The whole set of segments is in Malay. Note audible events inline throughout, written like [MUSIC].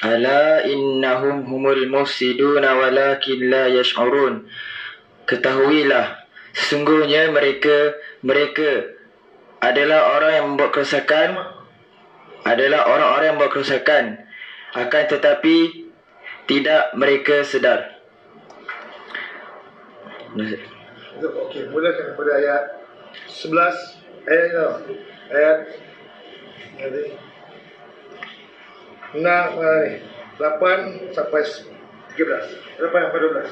ألا Innahum هم المفسدون ولكن لا يشعرون Ketahuilah Sesungguhnya mereka Mereka Adalah orang yang membuat kerusakan Adalah orang-orang yang membuat kerusakan Akan tetapi Tidak mereka sedar Okey, mulakan kepada ayat 11 eh, Ayat Ayat Ayat enam, eh, lapan sampai tiga belas. Lapan sampai dua belas.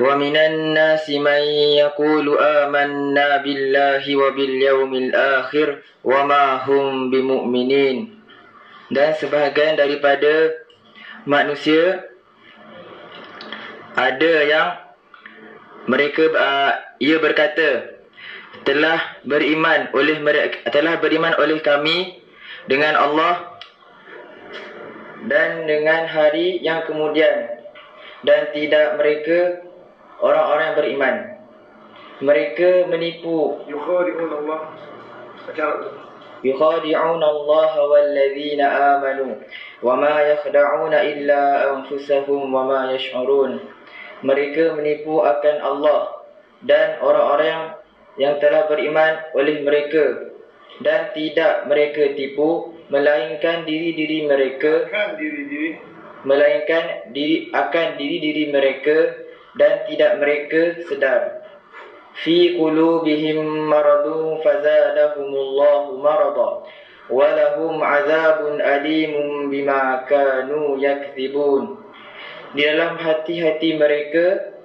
ومن الناس من يقول آمنا بالله وباليوم الآخر وما هم dan sebahagian daripada manusia ada yang mereka uh, ia berkata telah beriman oleh mereka telah beriman oleh kami dengan Allah dan dengan hari yang kemudian dan tidak mereka orang-orang yang beriman mereka menipu yukhadi'un Allah yukhadi'un Allah wallazina amanu wama yakhda'una illa anfusahum wama yash'urun mereka menipu akan Allah dan orang-orang yang telah beriman oleh mereka dan tidak mereka tipu melainkan diri-diri mereka melainkan diri akan diri-diri mereka dan tidak mereka sedar fi qulubihim maradu fazadahumullahu marada walahum azabun alimun bima kanu yakzibun di dalam hati-hati mereka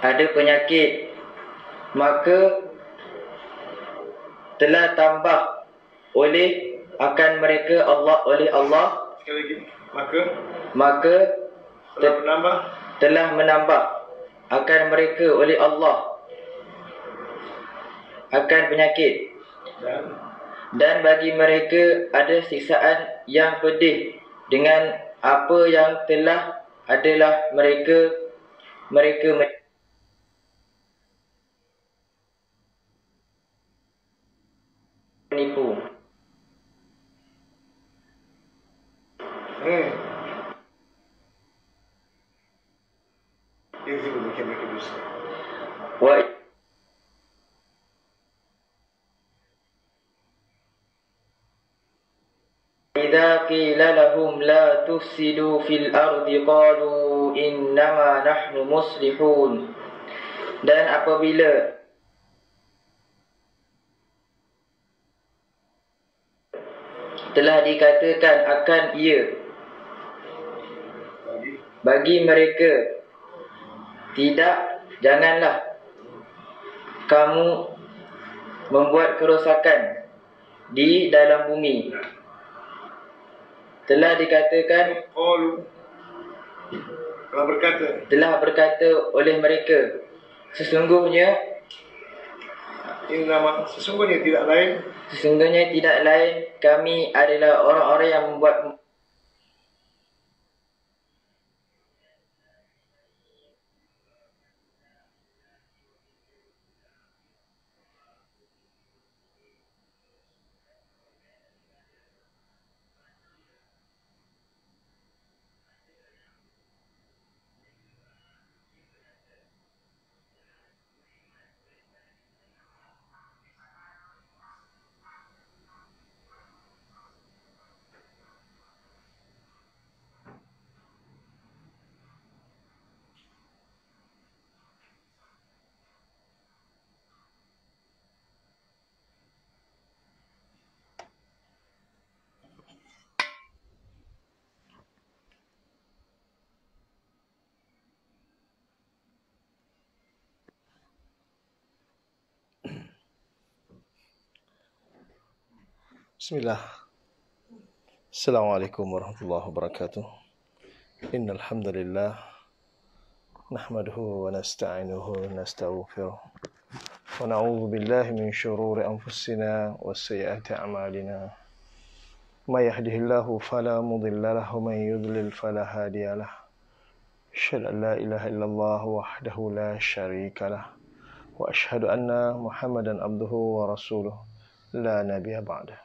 ada penyakit maka telah tambah oleh akan mereka Allah oleh Allah maka maka telah te- menambah telah menambah akan mereka oleh Allah akan penyakit dan dan bagi mereka ada siksaan yang pedih dengan apa yang telah adalah mereka mereka, mereka menipu. وإذا قيل لهم لا تفسدوا في الأرض قالوا إنما نحن مصلحون dan apabila telah dikatakan akan ia bagi mereka tidak janganlah kamu membuat kerosakan di dalam bumi telah dikatakan telah berkata telah berkata oleh mereka sesungguhnya Inama sesungguhnya tidak lain. Sesungguhnya tidak lain. Kami adalah orang-orang yang membuat Bismillah. Assalamualaikum warahmatullahi wabarakatuh. Innal hamdalillah nahmaduhu wa nasta'inuhu wa nastaghfiruh. Wa na'udzu billahi min shururi anfusina wa sayyiati a'malina. May yahdihillahu fala mudilla lahu wa may yudlil fala hadiya lahu. Asyhadu an la ilaha illallah wahdahu la syarika lah. Wa asyhadu anna Muhammadan abduhu wa rasuluh. La nabiyya ba'dahu.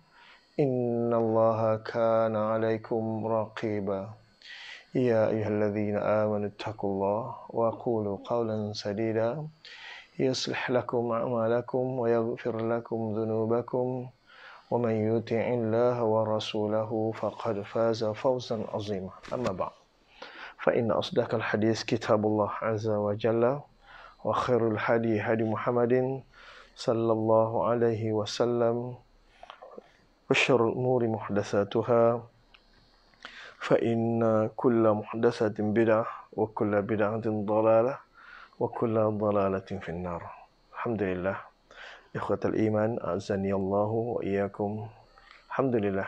إن الله كان عليكم رقيبا يا أيها الذين آمنوا اتقوا الله وقولوا قولا سديدا يصلح لكم أعمالكم ويغفر لكم ذنوبكم ومن يطع الله ورسوله فقد فاز فوزا عظيما أما بعد فإن أصدق الحديث كتاب الله عز وجل وخير الحديث هدي محمد صلى الله عليه وسلم وشر الأمور محدثاتها فإن كل محدثة بدعة وكل بدعة ضلالة وكل ضلالة في النار الحمد لله إخوة الإيمان أعزني الله وإياكم الحمد لله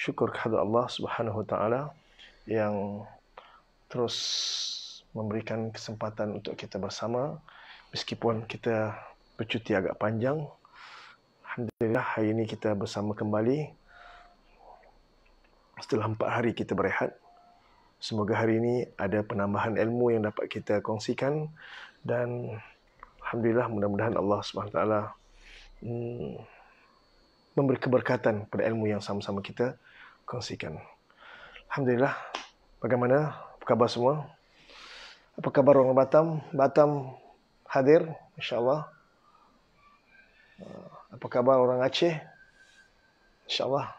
شكر كحد الله سبحانه وتعالى yang terus memberikan kesempatan untuk kita bersama meskipun kita bercuti agak panjang Alhamdulillah hari ini kita bersama kembali setelah empat hari kita berehat. Semoga hari ini ada penambahan ilmu yang dapat kita kongsikan dan Alhamdulillah mudah-mudahan Allah SWT hmm, memberi keberkatan pada ilmu yang sama-sama kita kongsikan. Alhamdulillah, bagaimana apa khabar semua? Apa khabar orang Batam? Batam hadir, insyaAllah. Ah apa khabar orang Aceh? InsyaAllah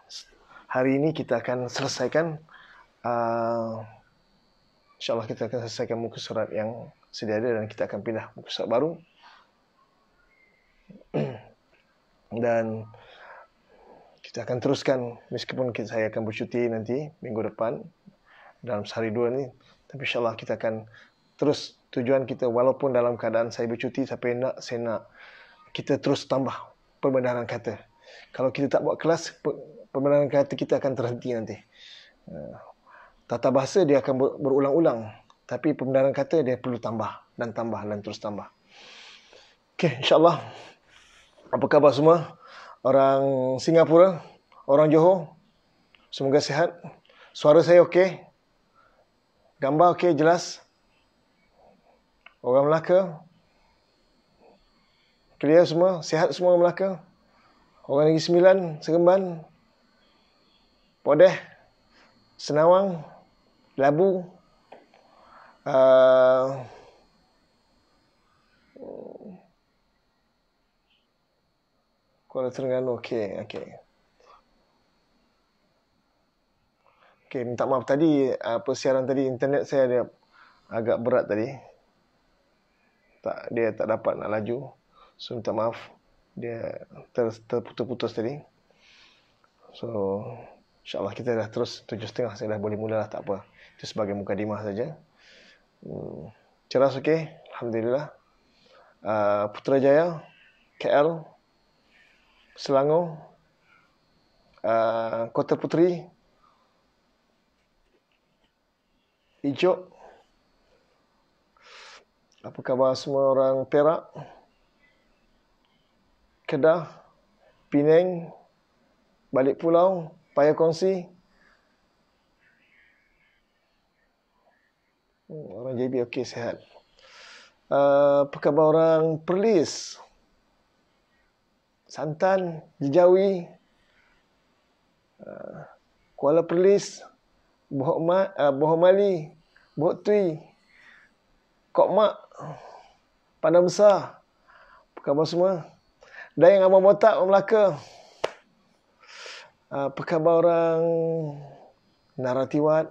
hari ini kita akan selesaikan uh, InsyaAllah kita akan selesaikan muka surat yang sedia ada dan kita akan pindah muka surat baru [CLEARS THROAT] dan kita akan teruskan meskipun saya akan bercuti nanti minggu depan dalam sehari dua ni tapi insyaAllah kita akan terus tujuan kita walaupun dalam keadaan saya bercuti tapi nak, saya nak kita terus tambah pembenaran kata. Kalau kita tak buat kelas, pembenaran kata kita akan terhenti nanti. Eh, tata bahasa dia akan berulang-ulang. Tapi pembenaran kata dia perlu tambah dan tambah dan terus tambah. Okay, insyaAllah. Apa khabar semua? Orang Singapura, orang Johor, semoga sihat. Suara saya okey. Gambar okey, jelas. Orang Melaka, Pilihan semua, sihat semua orang Melaka. Orang Negeri Sembilan, Seremban, Podeh, Senawang, Labu, uh, Kuala Terengganu, okey, okey. Okey, minta maaf tadi apa siaran tadi internet saya ada agak berat tadi. Tak dia tak dapat nak laju. So minta maaf dia ter, terputus-putus tadi. So insyaAllah kita dah terus tujuh setengah saya dah boleh mula lah tak apa. Itu sebagai muka dimah saja. Hmm. Ceras okey. Alhamdulillah. Uh, Putrajaya, KL, Selangor, uh, Kota Puteri, Ijo. apa khabar semua orang Perak, Kedah, Penang, balik pulau, payah kongsi. Hmm, orang JB okey sihat. Uh, apa khabar orang Perlis? Santan, Jejawi, uh, Kuala Perlis, Bohok Ma, uh, Bohok Mali, Bohok Tui, Kok Mak, Pandang Besar. Apa khabar semua? Dayang Abang Botak, Abang Melaka. Apa khabar orang Naratiwat?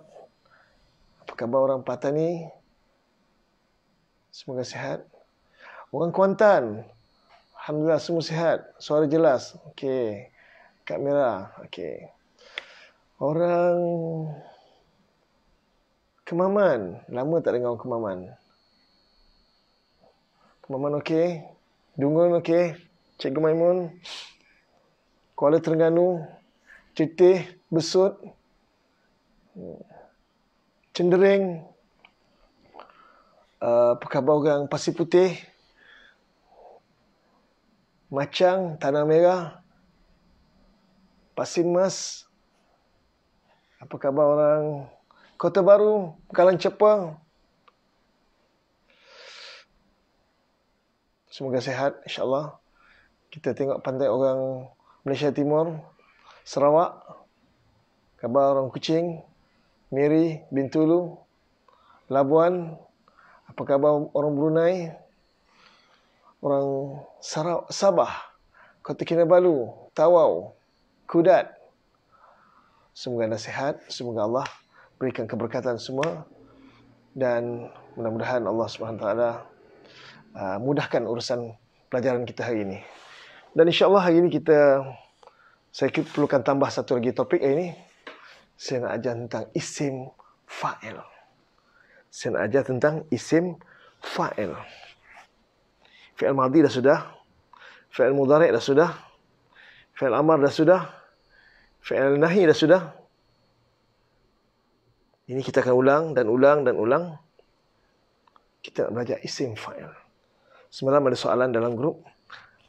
Apa khabar orang Patani? Semoga sihat. Orang Kuantan. Alhamdulillah semua sihat. Suara jelas. Okey. Kak Mira. Okey. Orang Kemaman. Lama tak dengar orang Kemaman. Kemaman okey. Dungun okey. Cikgu Maimun, Kuala Terengganu, Citih, Besut, Cendering, uh, apa khabar orang Pasir Putih, Macang, Tanah Merah, Pasir Mas, apa khabar orang Kota Baru, Kalang Cepang, Semoga sehat, insyaAllah kita tengok pantai orang Malaysia Timur, Sarawak, khabar orang Kuching, Miri, Bintulu, Labuan, apa khabar orang Brunei, orang Sarawak, Sabah, Kota Kinabalu, Tawau, Kudat. Semoga anda sihat, semoga Allah berikan keberkatan semua dan mudah-mudahan Allah Subhanahu taala uh, mudahkan urusan pelajaran kita hari ini. Dan insyaAllah hari ini kita, saya perlukan tambah satu lagi topik hari ini. Saya nak ajar tentang isim fa'il. Saya nak ajar tentang isim fa'il. Fi'il madi dah sudah. Fi'il mudarik dah sudah. Fi'il amar dah sudah. Fi'il nahi dah sudah. Ini kita akan ulang dan ulang dan ulang. Kita nak belajar isim fa'il. Semalam ada soalan dalam grup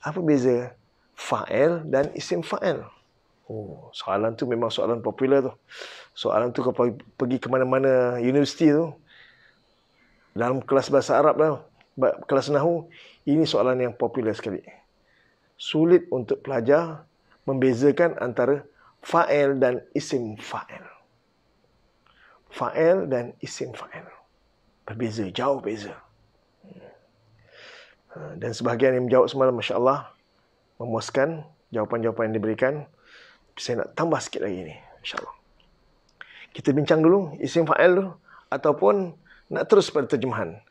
apa beza fa'il dan isim fa'il? Oh, soalan tu memang soalan popular tu. Soalan tu kalau pergi ke mana-mana universiti tu. Dalam kelas bahasa Arab lah. Kelas Nahu. Ini soalan yang popular sekali. Sulit untuk pelajar membezakan antara fa'il dan isim fa'il. Fa'il dan isim fa'il. Berbeza, jauh beza. Ah, dan sebahagian yang menjawab semalam Masya Allah memuaskan jawapan-jawapan yang diberikan saya nak tambah sikit lagi ni Insya Allah kita bincang dulu isim fa'al dulu ataupun nak terus pada terjemahan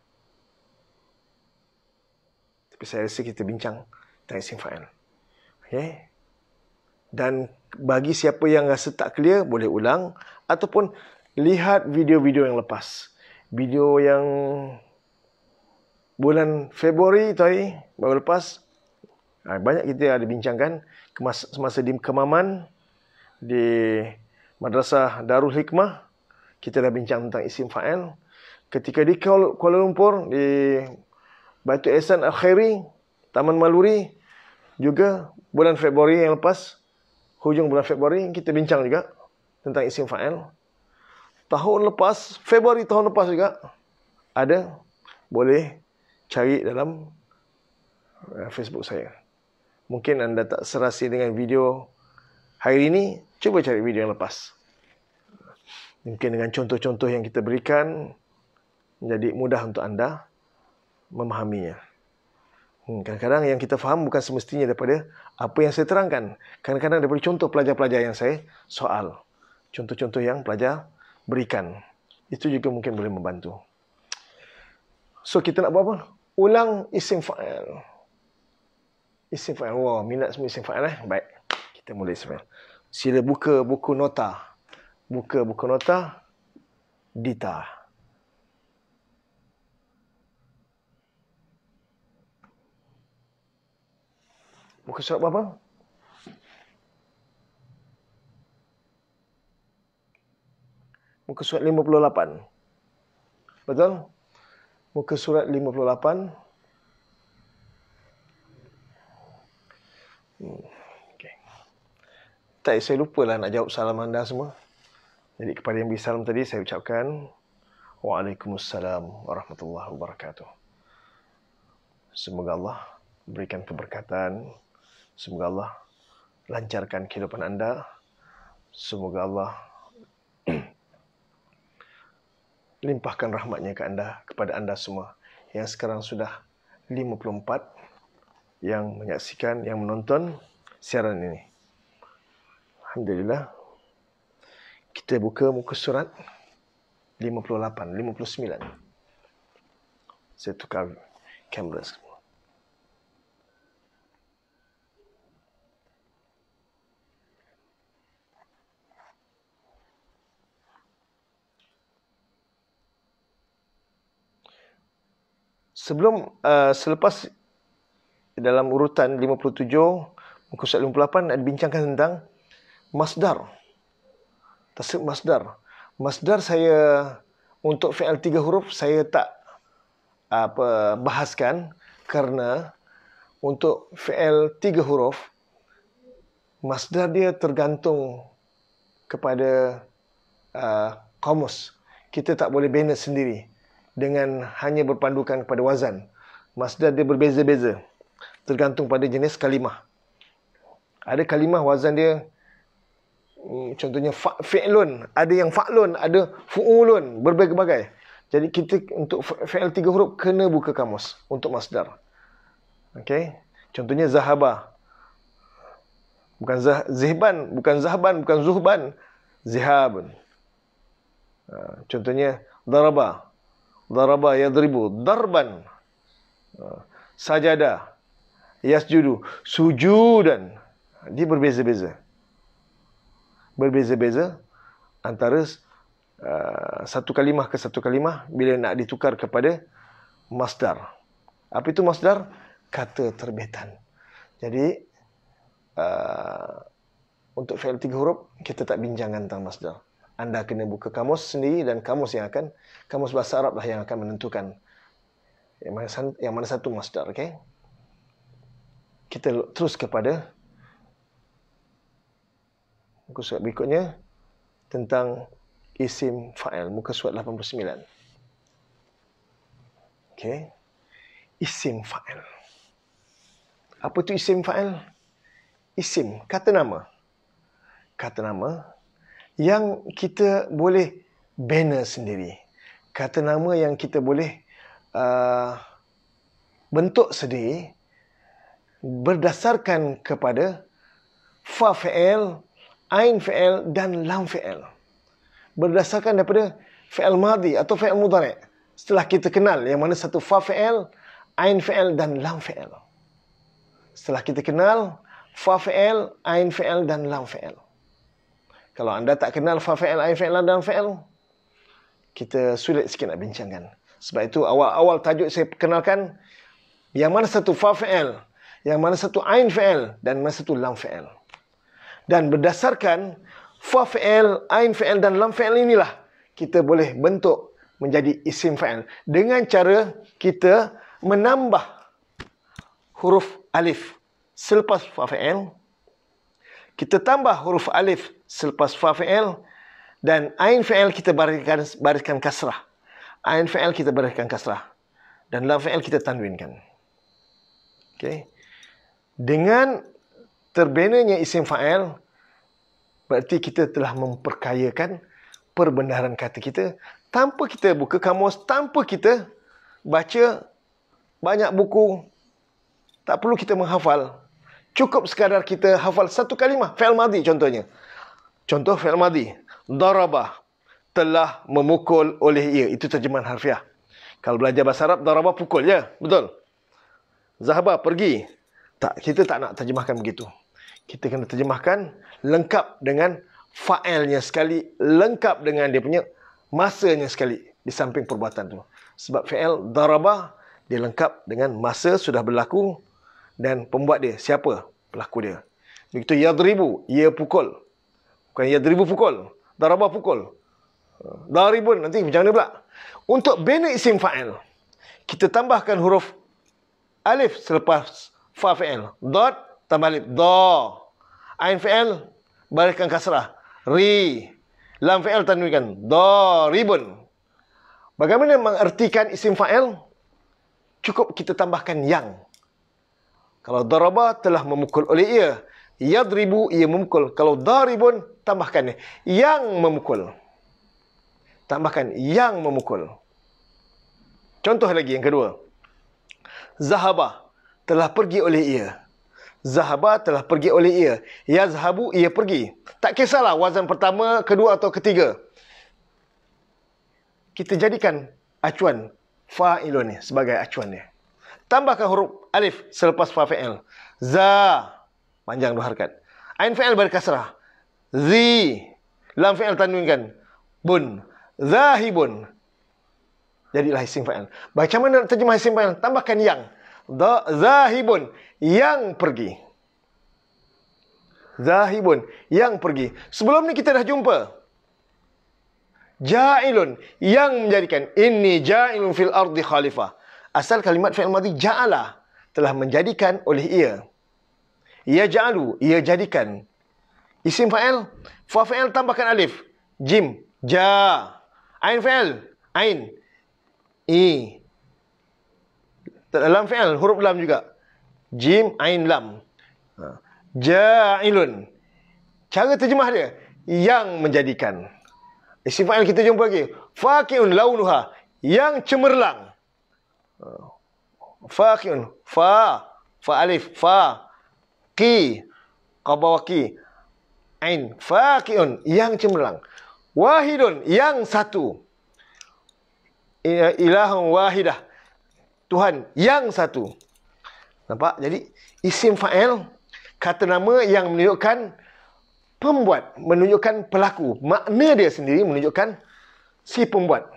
tapi saya rasa kita bincang tentang isim fa'al okay? dan bagi siapa yang rasa tak clear boleh ulang ataupun lihat video-video yang lepas video yang bulan Februari tadi baru lepas ah, banyak kita ada bincangkan semasa di Kemaman di Madrasah Darul Hikmah kita dah bincang tentang isim fa'il ketika di Kuala Lumpur di Batu Ehsan Al Taman Maluri juga bulan Februari yang lepas hujung bulan Februari kita bincang juga tentang isim fa'il tahun lepas Februari tahun lepas juga ada boleh cari dalam eh, Facebook saya. Mungkin anda tak serasi dengan video hari ini, cuba cari video yang lepas. Mungkin dengan contoh-contoh yang kita berikan, menjadi mudah untuk anda memahaminya. Hmm, kadang-kadang yang kita faham bukan semestinya daripada apa yang saya terangkan. Kadang-kadang daripada contoh pelajar-pelajar yang saya soal. Contoh-contoh yang pelajar berikan. Itu juga mungkin boleh membantu. So, kita nak buat apa? ulang isim fa'al. Isim fa'al. Wah, minat semua isim fa'al eh. Baik. Kita mulai isim fa'al. Sila buka buku nota. Buka buku nota. Dita. Buka surat berapa? Buka surat 58. Betul? muka surat 58 hmm, Okay. Tak, saya lupa lah nak jawab salam anda semua. Jadi kepada yang bersalam tadi, saya ucapkan Waalaikumsalam Warahmatullahi Wabarakatuh. Semoga Allah berikan keberkatan. Semoga Allah lancarkan kehidupan anda. Semoga Allah limpahkan rahmatnya ke anda, kepada anda semua yang sekarang sudah 54 yang menyaksikan, yang menonton siaran ini. Alhamdulillah. Kita buka muka surat 58, 59. Saya tukar kamera sebelum uh, selepas dalam urutan 57 muka surat 58 ada bincangkan tentang masdar tasrif masdar masdar saya untuk fi'il tiga huruf saya tak apa bahaskan kerana untuk fi'il tiga huruf masdar dia tergantung kepada uh, kamus kita tak boleh bina sendiri dengan hanya berpandukan kepada wazan. Masdar dia berbeza-beza tergantung pada jenis kalimah. Ada kalimah wazan dia hmm, contohnya fa ada yang fa'lun, ada fu'ulun, berbagai-bagai. Jadi kita untuk fi'l tiga huruf kena buka kamus untuk masdar. Okey. Contohnya zahaba. Bukan zah zihban, bukan zahban, bukan zuhban, zihabun. Ha, contohnya daraba daraba yadribu darban ah, sajada yasjudu sujudan dia berbeza-beza berbeza-beza antara uh, satu kalimah ke satu kalimah bila nak ditukar kepada masdar apa itu masdar kata terbitan jadi uh, untuk fi'il tiga huruf kita tak bincangkan tentang masdar anda kena buka kamus sendiri dan kamus yang akan kamus bahasa Arab lah yang akan menentukan yang mana, yang mana satu masdar, okey? Kita terus kepada muka surat berikutnya tentang isim fa'il muka surat 89. Okey. Isim fa'il. Apa tu isim fa'il? Isim, kata nama. Kata nama yang kita boleh bina sendiri. Kata nama yang kita boleh uh, bentuk sendiri berdasarkan kepada fa fa'il, ain fa'il dan lam fa'il. Berdasarkan daripada fa'il madi atau fa'il mudhari' setelah kita kenal yang mana satu fa fa'il, ain fa'il dan lam fa'il. Setelah kita kenal fa fa'il, ain fa'il dan lam fa'il. Kalau anda tak kenal fa fa'il, ai fa'il, dan fa'il, kita sulit sikit nak bincangkan. Sebab itu awal-awal tajuk saya perkenalkan yang mana satu fa fa'il, yang mana satu ain fa'il dan mana satu lam fa'il. Dan berdasarkan fa fa'il, ain fa'il dan lam fa'il inilah kita boleh bentuk menjadi isim fa'il dengan cara kita menambah huruf alif selepas fa fa'il kita tambah huruf alif selepas fa fi'il dan ain fi'il kita barikan barikan kasrah. Ain fi'il kita barikan kasrah dan lam fi'il kita tanwinkan. Okey. Dengan terbenarnya isim fa'il berarti kita telah memperkayakan perbendaharaan kata kita tanpa kita buka kamus, tanpa kita baca banyak buku, tak perlu kita menghafal Cukup sekadar kita hafal satu kalimah. Fi'al madi contohnya. Contoh fi'al madi. Darabah. Telah memukul oleh ia. Itu terjemahan harfiah. Kalau belajar bahasa Arab, darabah pukul. Ya, betul. Zahabah pergi. Tak, kita tak nak terjemahkan begitu. Kita kena terjemahkan lengkap dengan fa'alnya sekali. Lengkap dengan dia punya masanya sekali. Di samping perbuatan tu. Sebab fi'al darabah, dia lengkap dengan masa sudah berlaku dan pembuat dia siapa pelaku dia begitu ia yadribu ia pukul bukan ia yadribu pukul daraba pukul daribun nanti macam mana pula untuk bina isim fa'il kita tambahkan huruf alif selepas fa fa'il dot tambah alif do ain fa'il barikan kasrah ri lam fa'il tanwinkan daribun bagaimana mengertikan isim fa'il cukup kita tambahkan yang kalau daraba telah memukul oleh ia. Yadribu ia memukul. Kalau daribun tambahkan yang memukul. Tambahkan yang memukul. Contoh lagi yang kedua. Zahaba telah pergi oleh ia. Zahaba telah pergi oleh ia. Zahabu ia pergi. Tak kisahlah wazan pertama, kedua atau ketiga. Kita jadikan acuan fa'ilun ni sebagai acuannya tambahkan huruf alif selepas fa fi'il. Za panjang dua harakat. Ain fi'il berkasrah. Zi lam fi'il tanwinkan. Bun zahibun. Jadilah isim fa'il. Bagaimana nak terjemah isim fa'il? Tambahkan yang. Da, zahibun. Yang pergi. Zahibun. Yang pergi. Sebelum ni kita dah jumpa. Jailun. Yang menjadikan. Ini jailun fil ardi khalifah asal kalimat fi'il madhi ja'ala telah menjadikan oleh ia. Ia ja'alu, ia jadikan. Isim fa'il, fa'il tambahkan alif. Jim, ja. Ain fa'il, ain. I. Lam fa'il, huruf lam juga. Jim, ain, lam. Ha. Ja'ilun. Cara terjemah dia, yang menjadikan. Isim fa'il kita jumpa lagi. Fa'ki'un launuha, yang cemerlang fa fa fa alif fa qi qabawaki ain fa yang cemerlang wahidun yang satu ilahum wahidah tuhan yang satu nampak jadi isim fa'il kata nama yang menunjukkan pembuat menunjukkan pelaku makna dia sendiri menunjukkan si pembuat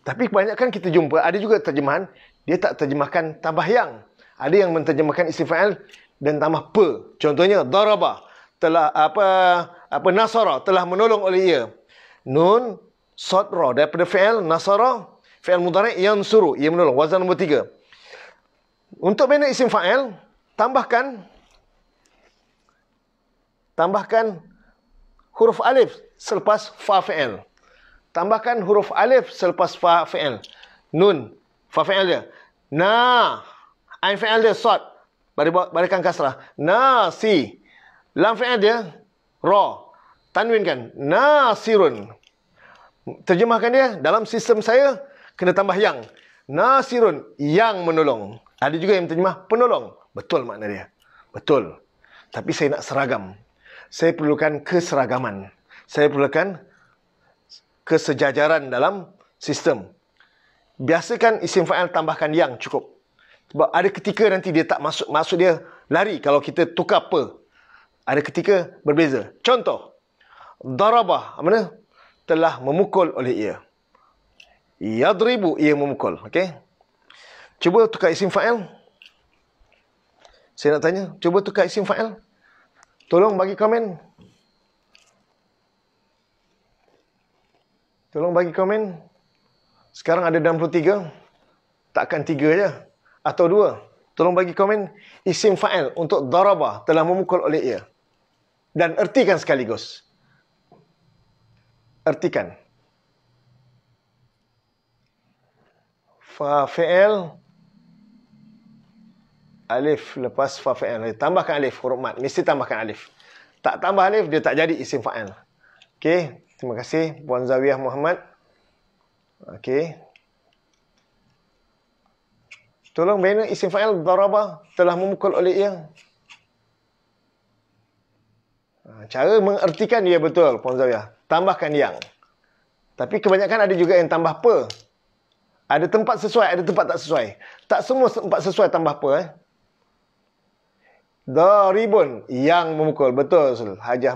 tapi kebanyakan kita jumpa, ada juga terjemahan, dia tak terjemahkan tambah yang. Ada yang menterjemahkan isi fa'al dan tambah pe. Contohnya, daraba telah apa apa nasara telah menolong oleh ia. Nun, sotra daripada fa'al, nasara, fa'al mudara' yang suruh, ia menolong. Wazan nombor tiga. Untuk bina isim fa'al, tambahkan tambahkan huruf alif selepas fa fa'al tambahkan huruf alif selepas fa fa'il. Nun, fa fa'il dia. Na, ain fa'il dia sot. Bari barikan kasrah. Na si. Lam fa'il dia ra. Tanwinkan. sirun, Terjemahkan dia dalam sistem saya kena tambah yang. sirun yang menolong. Ada juga yang terjemah penolong. Betul makna dia. Betul. Tapi saya nak seragam. Saya perlukan keseragaman. Saya perlukan kesejajaran dalam sistem. Biasakan isim fa'al tambahkan yang cukup. Sebab ada ketika nanti dia tak masuk, maksud dia lari kalau kita tukar per. Ada ketika berbeza. Contoh, darabah, mana? Telah memukul oleh ia. Yadribu, ia memukul. Okay? Cuba tukar isim fa'al. Saya nak tanya, cuba tukar isim fa'al. Tolong bagi Komen. Tolong bagi komen. Sekarang ada 63. Takkan 3 je. Atau 2. Tolong bagi komen. Isim fa'al untuk daraba telah memukul oleh ia. Dan ertikan sekaligus. Ertikan. Fa'al. Alif lepas fa'al. Tambahkan alif huruf mat. Mesti tambahkan alif. Tak tambah alif, dia tak jadi isim fa'al. Okey. Terima kasih Puan Zawiyah Muhammad. Okey. Tolong bina isim fa'il darabah telah memukul oleh ia. Ha, cara mengertikan dia betul Puan Zawiyah. Tambahkan yang. Tapi kebanyakan ada juga yang tambah per. Ada tempat sesuai, ada tempat tak sesuai. Tak semua tempat sesuai tambah per. Eh. Daribun yang memukul. Betul. Hajah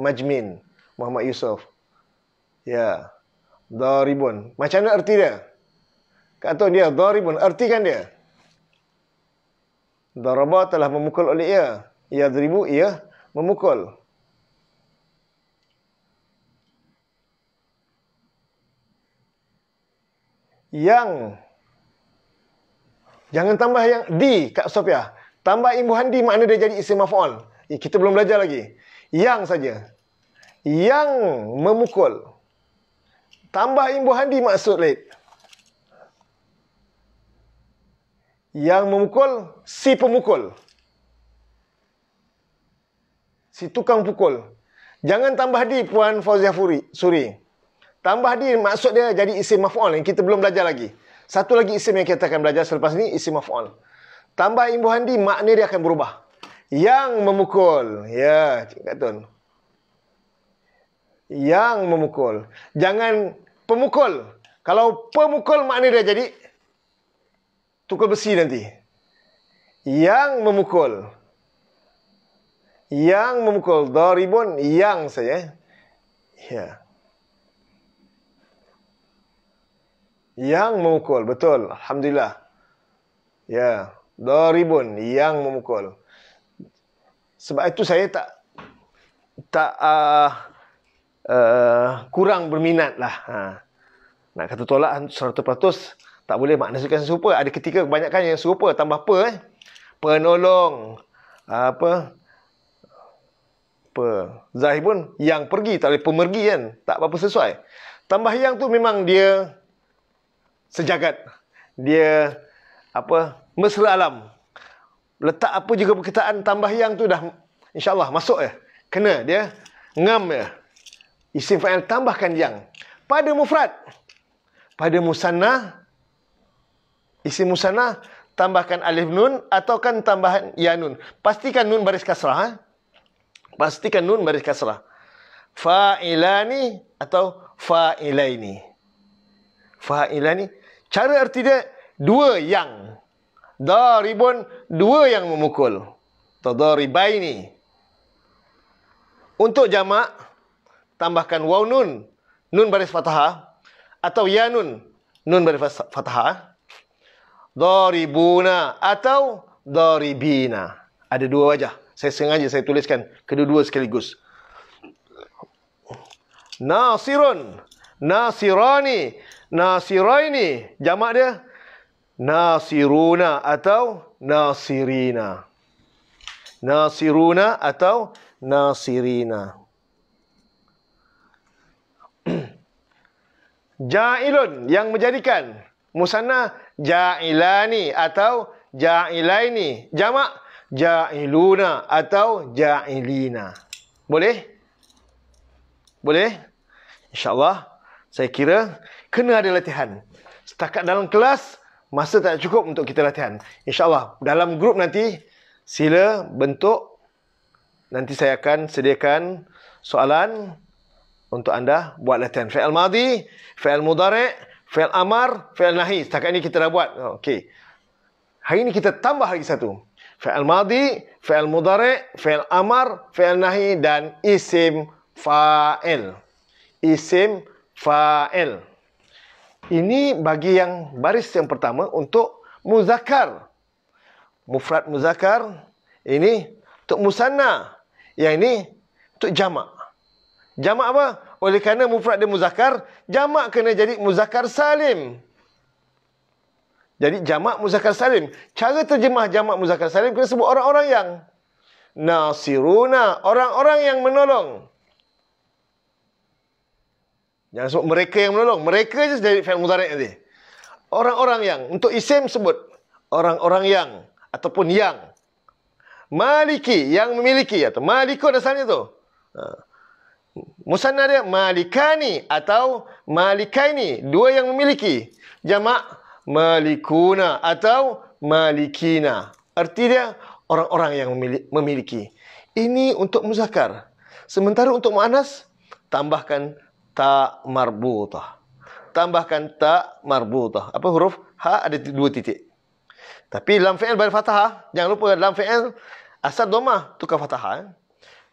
Majmin. Muhammad Yusof. Ya. Dharibun. Macam mana erti dia? Kata dia dharibun. Ertikan dia. Darabah telah memukul oleh ia. Ia dharibu, ia memukul. Yang. Jangan tambah yang di, Kak Sofia. Tambah imbuhan di, makna dia jadi isim maf'ul. Eh, kita belum belajar lagi. Yang saja yang memukul. Tambah imbu handi maksud lain. Yang memukul, si pemukul. Si tukang pukul. Jangan tambah di Puan Fauziah Furi, Suri. Tambah di maksud dia jadi isim maf'ul yang kita belum belajar lagi. Satu lagi isim yang kita akan belajar selepas ini, isim maf'ul. Tambah imbu handi, makna dia akan berubah. Yang memukul. Ya, Cik Katun yang memukul. Jangan pemukul. Kalau pemukul makna dia jadi tukul besi nanti. Yang memukul. Yang memukul. Doribun yang saya. Eh. Ya. Yang memukul. Betul. Alhamdulillah. Ya. Doribun yang memukul. Sebab itu saya tak tak uh, Eh, kurang berminat lah. Ha. Nak kata tolak 100% tak boleh maknanya kan serupa. Ada ketika kebanyakan yang serupa tambah apa eh. Penolong. Apa? Apa? Zahir pun yang pergi tak boleh pemergi kan. Tak apa-apa sesuai. Tambah yang tu memang dia sejagat. Dia apa? Mesra alam. Letak apa juga perkataan tambah yang tu dah insyaAllah masuk ya. Kena dia. Ngam ya isim fa'il tambahkan yang pada mufrad pada musanna isim musanna tambahkan alif nun atau kan tambahan ya nun pastikan nun baris kasrah ha? pastikan nun baris kasrah fa'ilani atau fa'ilaini fa'ilani cara erti dia dua yang daribun dua yang memukul tadaribaini untuk jamak tambahkan waw nun nun baris fathah atau ya nun nun baris fathah daribuna atau daribina ada dua wajah saya sengaja saya tuliskan kedua-dua sekaligus nasirun nasirani nasiraini jamak dia nasiruna atau nasirina nasiruna atau nasirina Ja'ilun yang menjadikan. Musanna ja'ilani atau ja'ilaini. Jamak ja'iluna atau ja'ilina. Boleh? Boleh? InsyaAllah saya kira kena ada latihan. Setakat dalam kelas, masa tak cukup untuk kita latihan. InsyaAllah dalam grup nanti sila bentuk. Nanti saya akan sediakan Soalan untuk anda buat latihan. Faal Madi, Faal Mudarek, Faal amar, Faal nahi. Setakat ini kita dah buat. Okey. Hari ini kita tambah lagi satu. Faal Madi, Faal Mudarek, Faal amar, Faal nahi dan isim Faal. Isim Faal. Ini bagi yang baris yang pertama untuk muzakkar. Mufrad muzakkar. Ini untuk musanna. Yang ini untuk Jama. Jamak apa? Oleh kerana mufrad dia muzakkar, jamak kena jadi muzakkar salim. Jadi jamak muzakkar salim. Cara terjemah jamak muzakkar salim kena sebut orang-orang yang nasiruna, orang-orang yang menolong. Jangan sebut mereka yang menolong. Mereka je jadi fi'il mudhari' nanti. Orang-orang yang untuk isim sebut orang-orang yang ataupun yang maliki yang memiliki atau malikun dasarnya tu. Ha. Musanna dia malikani atau malikaini. Dua yang memiliki. Jama' malikuna atau malikina. Erti dia orang-orang yang memiliki. Ini untuk muzakar. Sementara untuk mu'anas, tambahkan tak marbutah. Tambahkan tak marbutah. Apa huruf? Ha ada dua titik. Tapi lam fi'il bari fathah. Jangan lupa lam fi'il asad domah. Tukar fathah. Eh.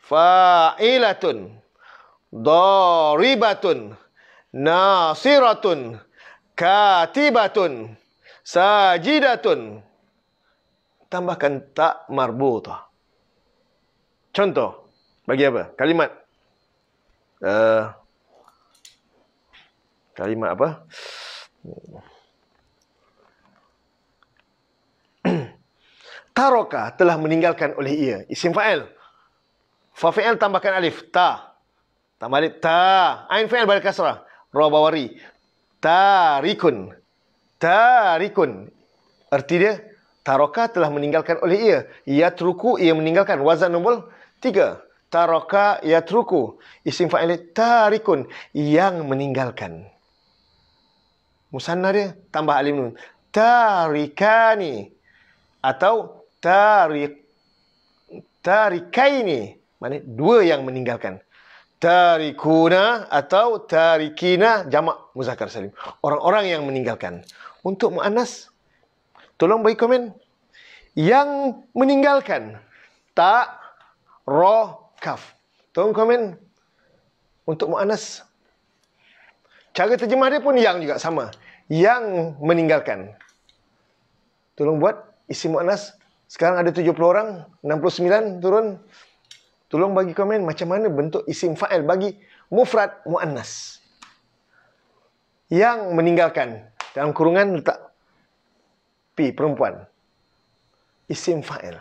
Fa'ilatun daribatun nasiratun katibatun sajidatun tambahkan tak marbutah contoh bagi apa kalimat uh, kalimat apa [CLEARS THROAT] Taroka telah meninggalkan oleh ia isim fa'il fa'il tambahkan alif ta tak balik. Ta. Ain fi'il balik kasrah. Rawabawari. Tarikun. Tarikun. Erti dia. Taroka telah meninggalkan oleh ia. ia truku ia meninggalkan. Wazan nombor tiga. Taroka truku Isim fa'il tarikun. Yang meninggalkan. Musanna dia. Tambah alim nun. Tarikani. Atau tarik. Tarikaini. Maksudnya dua yang meninggalkan tarikuna atau tarikina jamak muzakkar salim orang-orang yang meninggalkan untuk mu'anas, tolong bagi komen yang meninggalkan tak ro kaf tolong komen untuk mu'anas. cara terjemah dia pun yang juga sama yang meninggalkan tolong buat isi mu'anas. sekarang ada 70 orang 69 turun Tolong bagi komen macam mana bentuk isim fa'il bagi mufrad mu'annas. Yang meninggalkan dalam kurungan letak P, perempuan. Isim fa'il.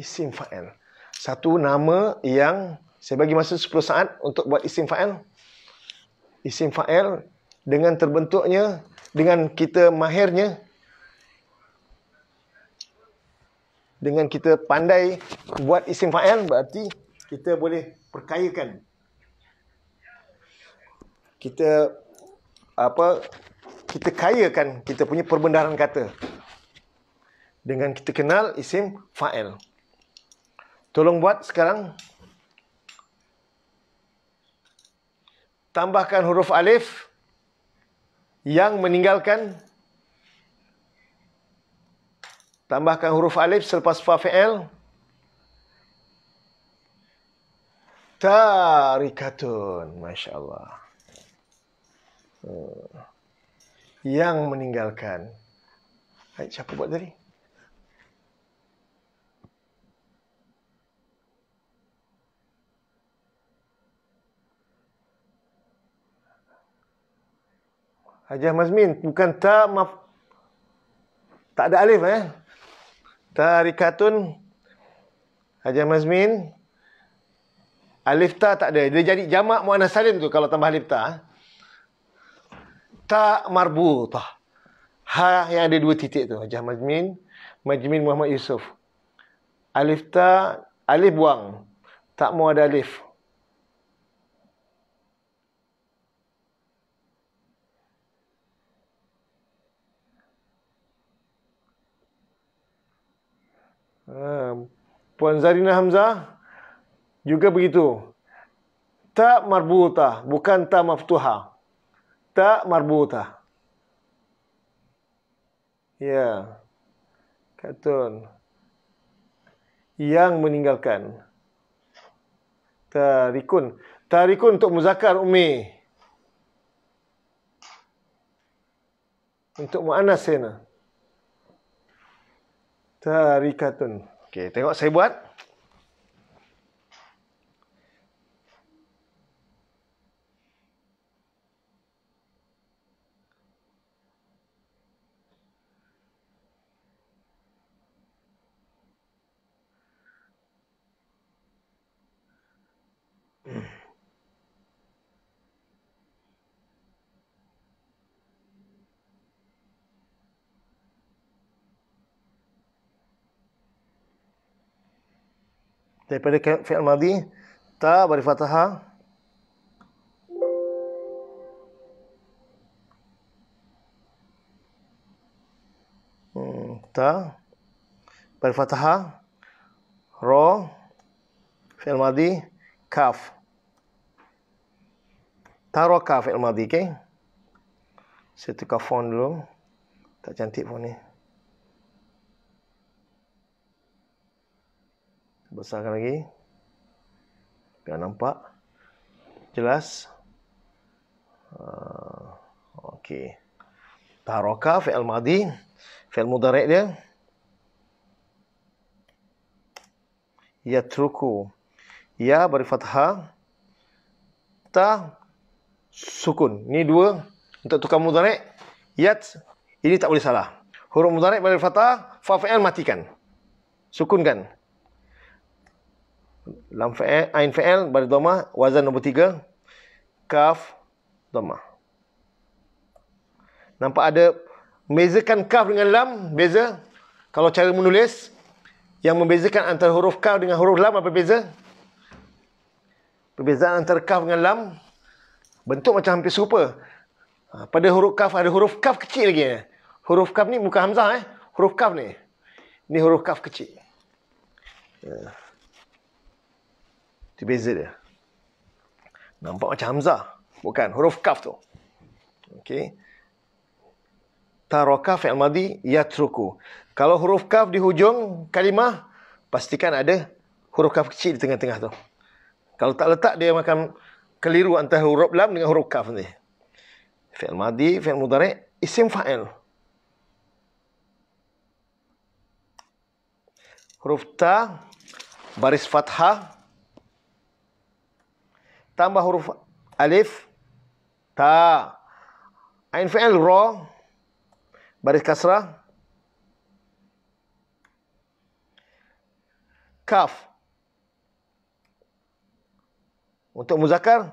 Isim fa'il. Satu nama yang saya bagi masa 10 saat untuk buat isim fa'il. Isim fa'il dengan terbentuknya, dengan kita mahirnya, dengan kita pandai buat isim fa'al berarti kita boleh perkayakan kita apa kita kayakan kita punya perbendaharaan kata dengan kita kenal isim fa'al tolong buat sekarang tambahkan huruf alif yang meninggalkan Tambahkan huruf alif selepas fa fi'il. Tarikatun. Masya Allah. Hmm. Yang meninggalkan. Hai, siapa buat tadi? Hajah Mazmin, bukan tak maaf, Tak ada alif eh? Tarikatun Haji Mazmin Alif ta tak ada. Dia jadi jamak muannas salim tu kalau tambah alif ah. ta. Ta marbutah. Ha yang ada dua titik tu. Haji Mazmin, Majmin Muhammad Yusuf. Alif ta, alif buang. Tak mau ada alif. Ah, Puan Zarina Hamzah juga begitu. Tak marbuta, bukan tak maftuha. Tak marbuta. Ya. Katun. Yang meninggalkan. Tarikun. Tarikun untuk muzakar ummi. Untuk muanasena. sena. Tarikatun. Okey, tengok saya buat. daripada fi'il madhi ta bari fathah hmm, ta bari fathah ra fi'il madhi kaf taraka fi'il madhi okey saya tukar font dulu tak cantik font ni besarkan lagi biar nampak jelas ah, ok taroka fi'al madi fi'al mudarek dia yatruku ya beri fathah ta sukun ni dua untuk tukar mudarek yat ini tak boleh salah huruf mudarek beri fathah fa'al matikan sukunkan lam fa'il ain fa'il bagi dhamma wazan nombor tiga. kaf dhamma nampak ada bezakan kaf dengan lam beza kalau cara menulis yang membezakan antara huruf kaf dengan huruf lam apa beza perbezaan antara kaf dengan lam bentuk macam hampir serupa ha, pada huruf kaf ada huruf kaf kecil lagi eh. huruf kaf ni muka hamzah eh huruf kaf ni ni huruf kaf kecil yeah. Ha. Itu beza dia. Nampak macam Hamzah. Bukan. Huruf kaf tu. Okey. Taraka fi'al madhi yatruku. Kalau huruf kaf di hujung kalimah, pastikan ada huruf kaf kecil di tengah-tengah tu. Kalau tak letak, dia akan keliru antara huruf lam dengan huruf kaf ni. Fi'al madhi, fi'al mudarek, isim fa'il. Huruf ta, baris fathah, tambah huruf alif ta ain fi'il ra baris kasrah kaf untuk muzakkar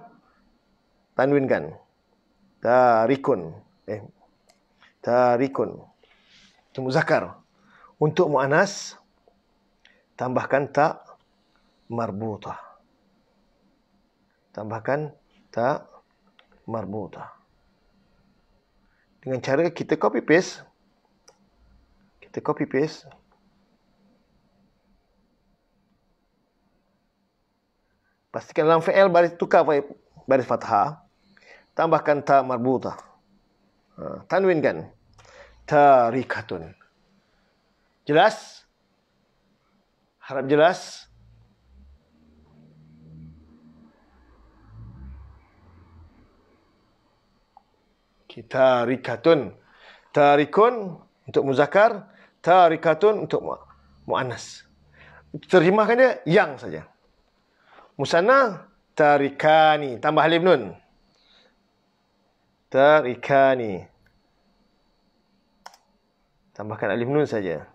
tanwinkan tarikun eh tarikun untuk muzakkar untuk muannas tambahkan ta marbutah tambahkan ta marbuta dengan cara kita copy paste kita copy paste pastikan dalam fi'il baris tukar baris fathah tambahkan ta marbuta ha, tanwinkan tarikatun jelas harap jelas kita rikatun tarikun untuk muzakar, tarikatun untuk mu terjemahkan dia yang saja musanna tarikani tambah alif nun tarikani tambahkan alif nun saja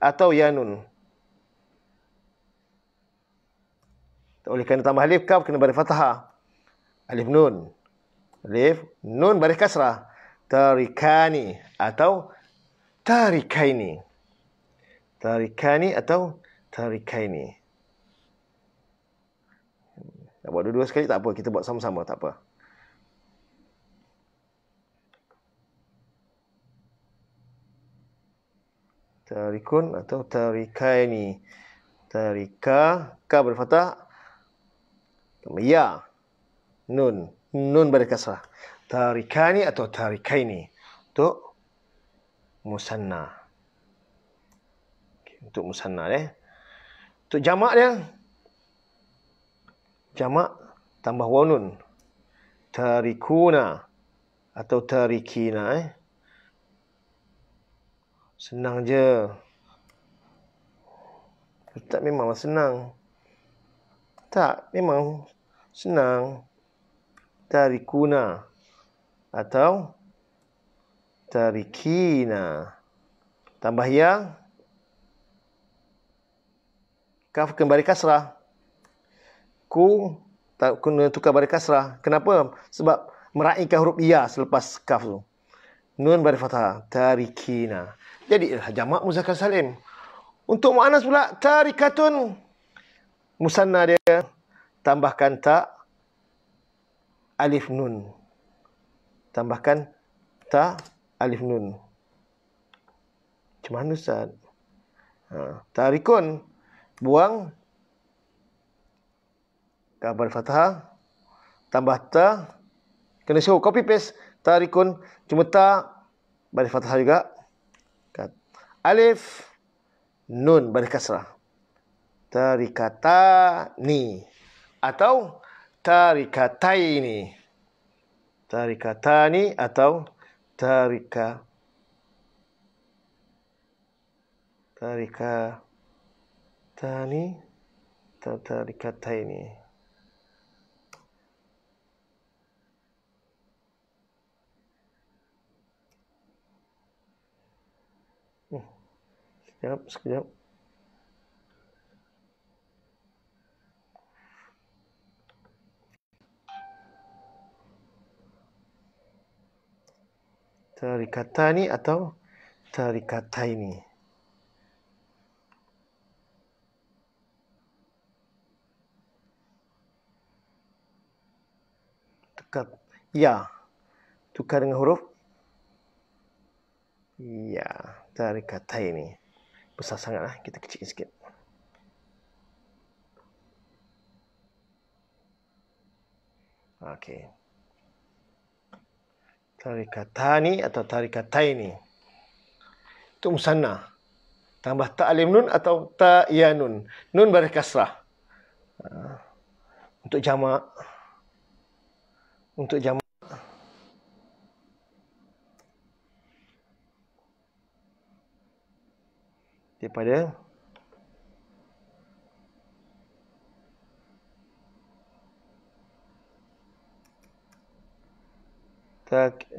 atau ya nun oleh kerana tambah alif kaf kena bagi fathah alif nun Alif Nun baris kasrah Tarikani Atau Tarikaini Tarikani atau Tarikaini Nak buat dua-dua sekali tak apa Kita buat sama-sama tak apa Tarikun atau Tarikaini Tarika Ka berfata Ya Nun nun pada kasrah. Tarikani atau tarikaini. Tu musanna. Okay, untuk musanna dia. Eh. Untuk jamak dia. Jamak tambah waw nun. Tarikuna. Atau tarikina. Eh. Senang je. Tak memang senang. Tak, memang senang tarikuna atau tarikina. Tambah ya. Kaf kembali kasrah. Ku tak kena tukar baris kasrah. Kenapa? Sebab meraihkan huruf ya selepas kaf tu. Nun baris fathah. Tarikina. Jadi eh, jamak muzakkar salim. Untuk mu'anas pula tarikatun. Musanna dia tambahkan tak alif nun. Tambahkan ta alif nun. cuma mana Ustaz? Ha. Tarikun. Buang. Kabar fathah. Tambah ta. Kena show. Copy paste. Tarikun. Cuma ta. Baris fathah juga. Kat. Alif. Nun. Baris kasrah. Tarikata ni. Atau tarikataini tarikatani atau tarika tarika tani tarikataini hmm, sekejap sekejap Tarikatani atau tarikataini. Tukar ya. Tukar dengan huruf ya. Tarikataini. Besar sangat lah Kita kecil sikit. Okay tarikatani atau tarikataini. Itu musanna. Tambah ta'alim nun atau ta'iyanun. Nun berkasrah. Ha. Untuk jama' Untuk jama' daripada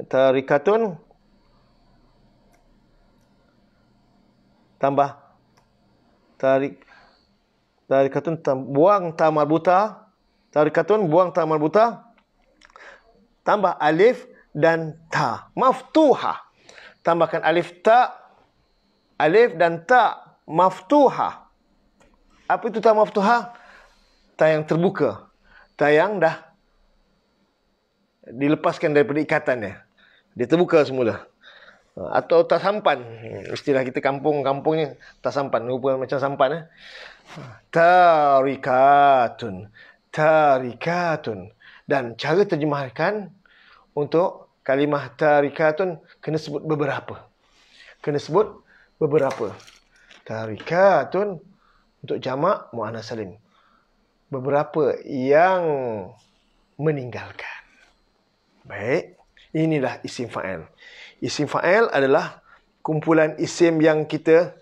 tarikatun tambah tarik tarikatun tam, buang tamar buta tarikatun buang tamar buta tambah alif dan ta maftuha tambahkan alif ta alif dan ta maftuha apa itu ta maftuha ta yang terbuka ta yang dah dilepaskan daripada ikatannya. Dia terbuka semula. Atau tak sampan. Istilah kita kampung-kampungnya tak sampan. Rupa macam sampan. Eh? Tarikatun. Tarikatun. Dan cara terjemahkan untuk kalimah tarikatun kena sebut beberapa. Kena sebut beberapa. Tarikatun untuk jama' mu'ana salim. Beberapa yang meninggalkan. Baik. Inilah isim fa'al. Isim fa'al adalah kumpulan isim yang kita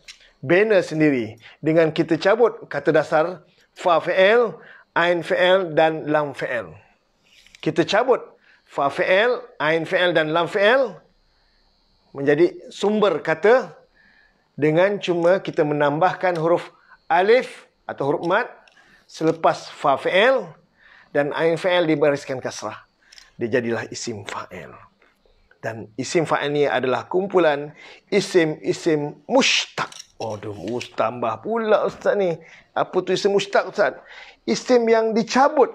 bina sendiri dengan kita cabut kata dasar fa fa'al, ain fa'al dan lam fa'al. Kita cabut fa fa'al, ain fa'al dan lam fa'al menjadi sumber kata dengan cuma kita menambahkan huruf alif atau huruf mat selepas fa fa'al dan ain fa'al dibariskan kasrah dia jadilah isim fa'il. Dan isim fa'il ni adalah kumpulan isim-isim mushtaq. Oh Ustaz tambah pula Ustaz ni. Apa tu isim mushtaq Ustaz? Isim yang dicabut.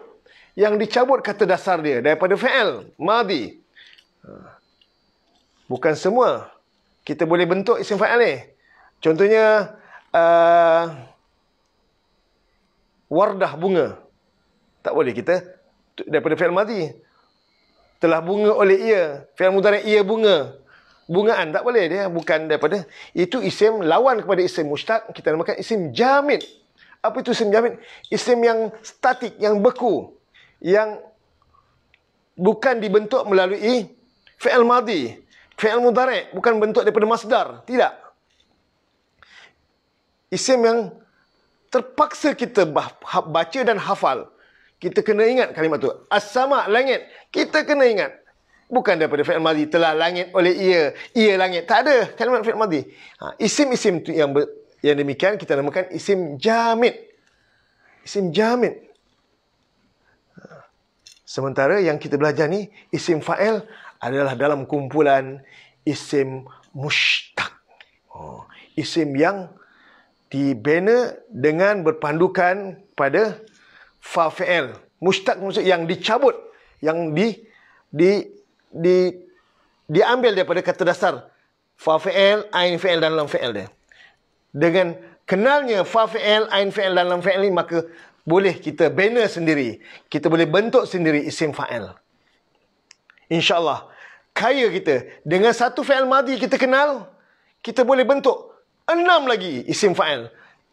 Yang dicabut kata dasar dia daripada fa'il. Madi. Ha. Bukan semua. Kita boleh bentuk isim fa'il ni. Contohnya, uh, wardah bunga. Tak boleh kita daripada fi'il madhi telah bunga oleh ia. Fi'il mudhari' ia bunga. Bungaan tak boleh dia bukan daripada itu isim lawan kepada isim mushtaq kita namakan isim jamid. Apa itu isim jamid? Isim yang statik yang beku yang bukan dibentuk melalui fi'il madi. Fi'il mudhari' bukan bentuk daripada masdar, tidak. Isim yang terpaksa kita ha- baca dan hafal. Kita kena ingat kalimat tu. Asama langit. Kita kena ingat. Bukan daripada fi'il madhi. Telah langit oleh ia. Ia langit. Tak ada kalimat fi'il madhi. Ha, isim-isim tu yang ber, yang demikian kita namakan isim jamin. Isim jamin. Ha. Sementara yang kita belajar ni, isim fa'il adalah dalam kumpulan isim mushtaq. Oh, isim yang dibina dengan berpandukan pada fa'il mushtaq maksud yang dicabut yang di di di diambil daripada kata dasar fa'il ain fa'il dan lam fa'il dia dengan kenalnya fa'il ain fa'il dan lam fa'il ni maka boleh kita bina sendiri kita boleh bentuk sendiri isim fa'il insyaallah kaya kita dengan satu fa'il madi kita kenal kita boleh bentuk enam lagi isim fa'il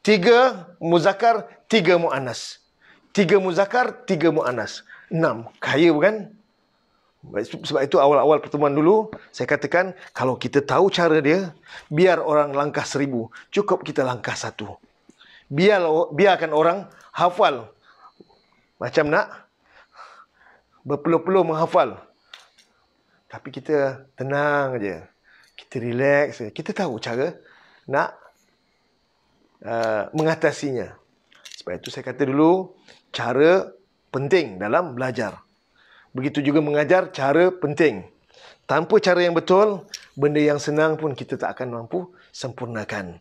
tiga muzakar tiga muanas. Tiga muzakar, tiga mu'anas. Enam. Kaya bukan? Sebab itu awal-awal pertemuan dulu, saya katakan kalau kita tahu cara dia, biar orang langkah seribu. Cukup kita langkah satu. Biar, biarkan orang hafal. Macam nak berpeluh-peluh menghafal. Tapi kita tenang aja. Kita relax. Je. Kita tahu cara nak uh, mengatasinya. Sebab itu saya kata dulu, cara penting dalam belajar. Begitu juga mengajar cara penting. Tanpa cara yang betul, benda yang senang pun kita tak akan mampu sempurnakan.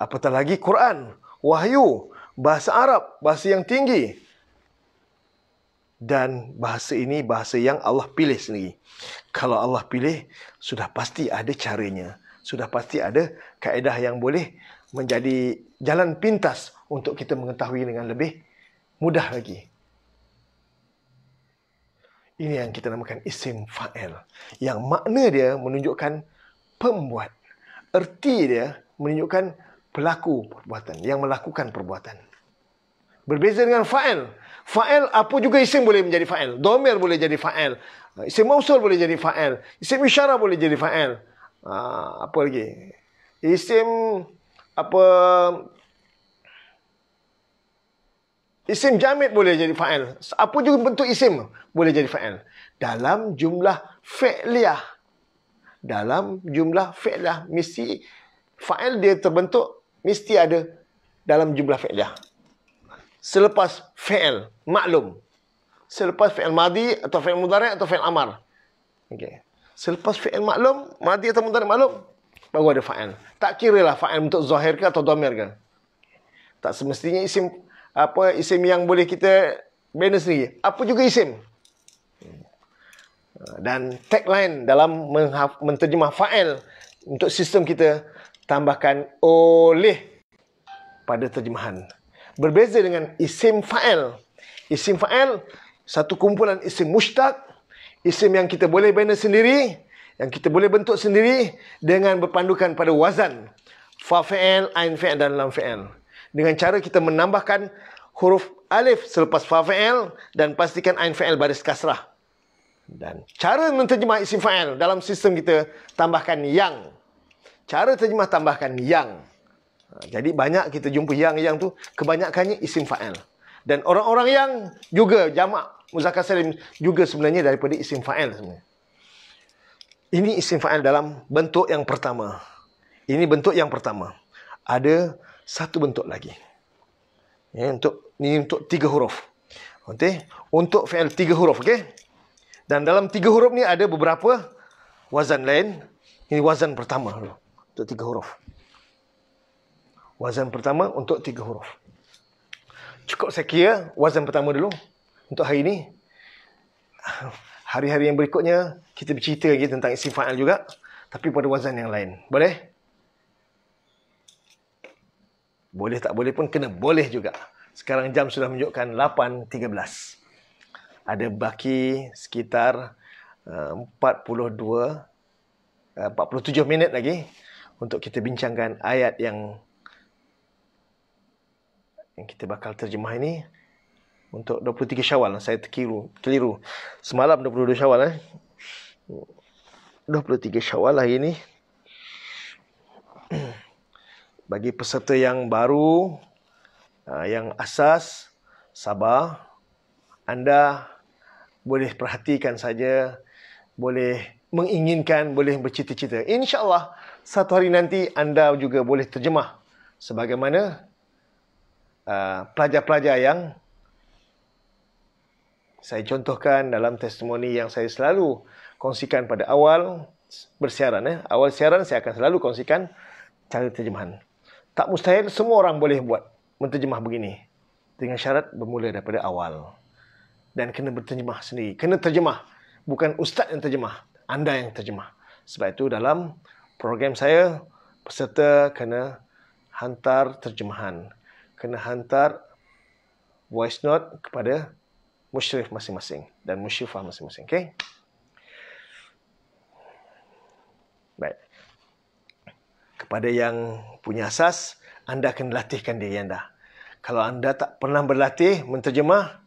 Apatah lagi Quran, wahyu, bahasa Arab, bahasa yang tinggi. Dan bahasa ini bahasa yang Allah pilih sendiri. Kalau Allah pilih, sudah pasti ada caranya. Sudah pasti ada kaedah yang boleh menjadi jalan pintas untuk kita mengetahui dengan lebih baik mudah lagi. Ini yang kita namakan isim fa'el. Yang makna dia menunjukkan pembuat. Erti dia menunjukkan pelaku perbuatan. Yang melakukan perbuatan. Berbeza dengan fa'el. Fa'el apa juga isim boleh menjadi fa'el. Domir boleh jadi fa'el. Ah, isim mausul boleh jadi fa'el. Isim isyara boleh jadi fa'el. Ah, apa lagi? Isim apa Isim jamid boleh jadi fa'il. Apa juga bentuk isim boleh jadi fa'il. Dalam jumlah fi'liyah. Dalam jumlah fi'liyah. Mesti fa'il dia terbentuk mesti ada dalam jumlah fi'liyah. Selepas fi'il, maklum. Selepas fi'il madi atau fi'il mudara atau fi'il amar. Okay. Selepas fi'il maklum, madi atau mudara maklum, baru ada fa'il. Tak kira lah fa'il untuk zahir ke atau domir ke. Tak semestinya isim apa isim yang boleh kita bina sendiri. Apa juga isim? Hmm. Dan tagline dalam menterjemah fa'il untuk sistem kita tambahkan oleh pada terjemahan. Berbeza dengan isim fa'il. Isim fa'il, satu kumpulan isim mustaq isim yang kita boleh bina sendiri, yang kita boleh bentuk sendiri dengan berpandukan pada wazan. Fa'fa'il, ain fa'il dan lam fa'il dengan cara kita menambahkan huruf alif selepas fa'al dan pastikan ain fa'al baris kasrah. Dan cara menterjemah isim fa'al dalam sistem kita tambahkan yang. Cara terjemah tambahkan yang. Ha, jadi banyak kita jumpa yang-yang tu kebanyakannya isim fa'al. Dan orang-orang yang juga jamak muzakkar salim juga sebenarnya daripada isim fa'al sebenarnya. Ini isim fa'al dalam bentuk yang pertama. Ini bentuk yang pertama. Ada satu bentuk lagi. Ya, untuk ni untuk tiga huruf. Okey, untuk fi'il tiga huruf, okey. Dan dalam tiga huruf ni ada beberapa wazan lain. Ini wazan pertama dulu untuk tiga huruf. Wazan pertama untuk tiga huruf. Cukup saya kira wazan pertama dulu untuk hari ini. Hari-hari yang berikutnya kita bercerita lagi tentang isim fa'al juga tapi pada wazan yang lain. Boleh? Boleh tak boleh pun kena boleh juga. Sekarang jam sudah menunjukkan 8.13. Ada baki sekitar 42 eh, 47 eh, minit lagi untuk kita bincangkan ayat yang yang kita bakal terjemah ini untuk 23 Syawal. Saya terkiru, keliru. Semalam 22 Syawal eh. 23 Syawal hari lah ini. [CLEARS THROAT] bagi peserta yang baru ah, yang asas sabar anda boleh perhatikan saja boleh menginginkan boleh bercita-cita insyaallah satu hari nanti anda juga boleh terjemah sebagaimana uh, pelajar-pelajar yang saya contohkan dalam testimoni yang saya selalu kongsikan pada awal bersiaran ya eh. awal siaran saya akan selalu kongsikan cara terjemahan tak mustahil semua orang boleh buat menterjemah begini. Dengan syarat bermula daripada awal. Dan kena berterjemah sendiri. Kena terjemah. Bukan ustaz yang terjemah. Anda yang terjemah. Sebab itu dalam program saya, peserta kena hantar terjemahan. Kena hantar voice note kepada musyrif masing-masing. Dan musyrifah masing-masing. Okay? kepada yang punya asas, anda akan latihkan diri anda. Kalau anda tak pernah berlatih menterjemah,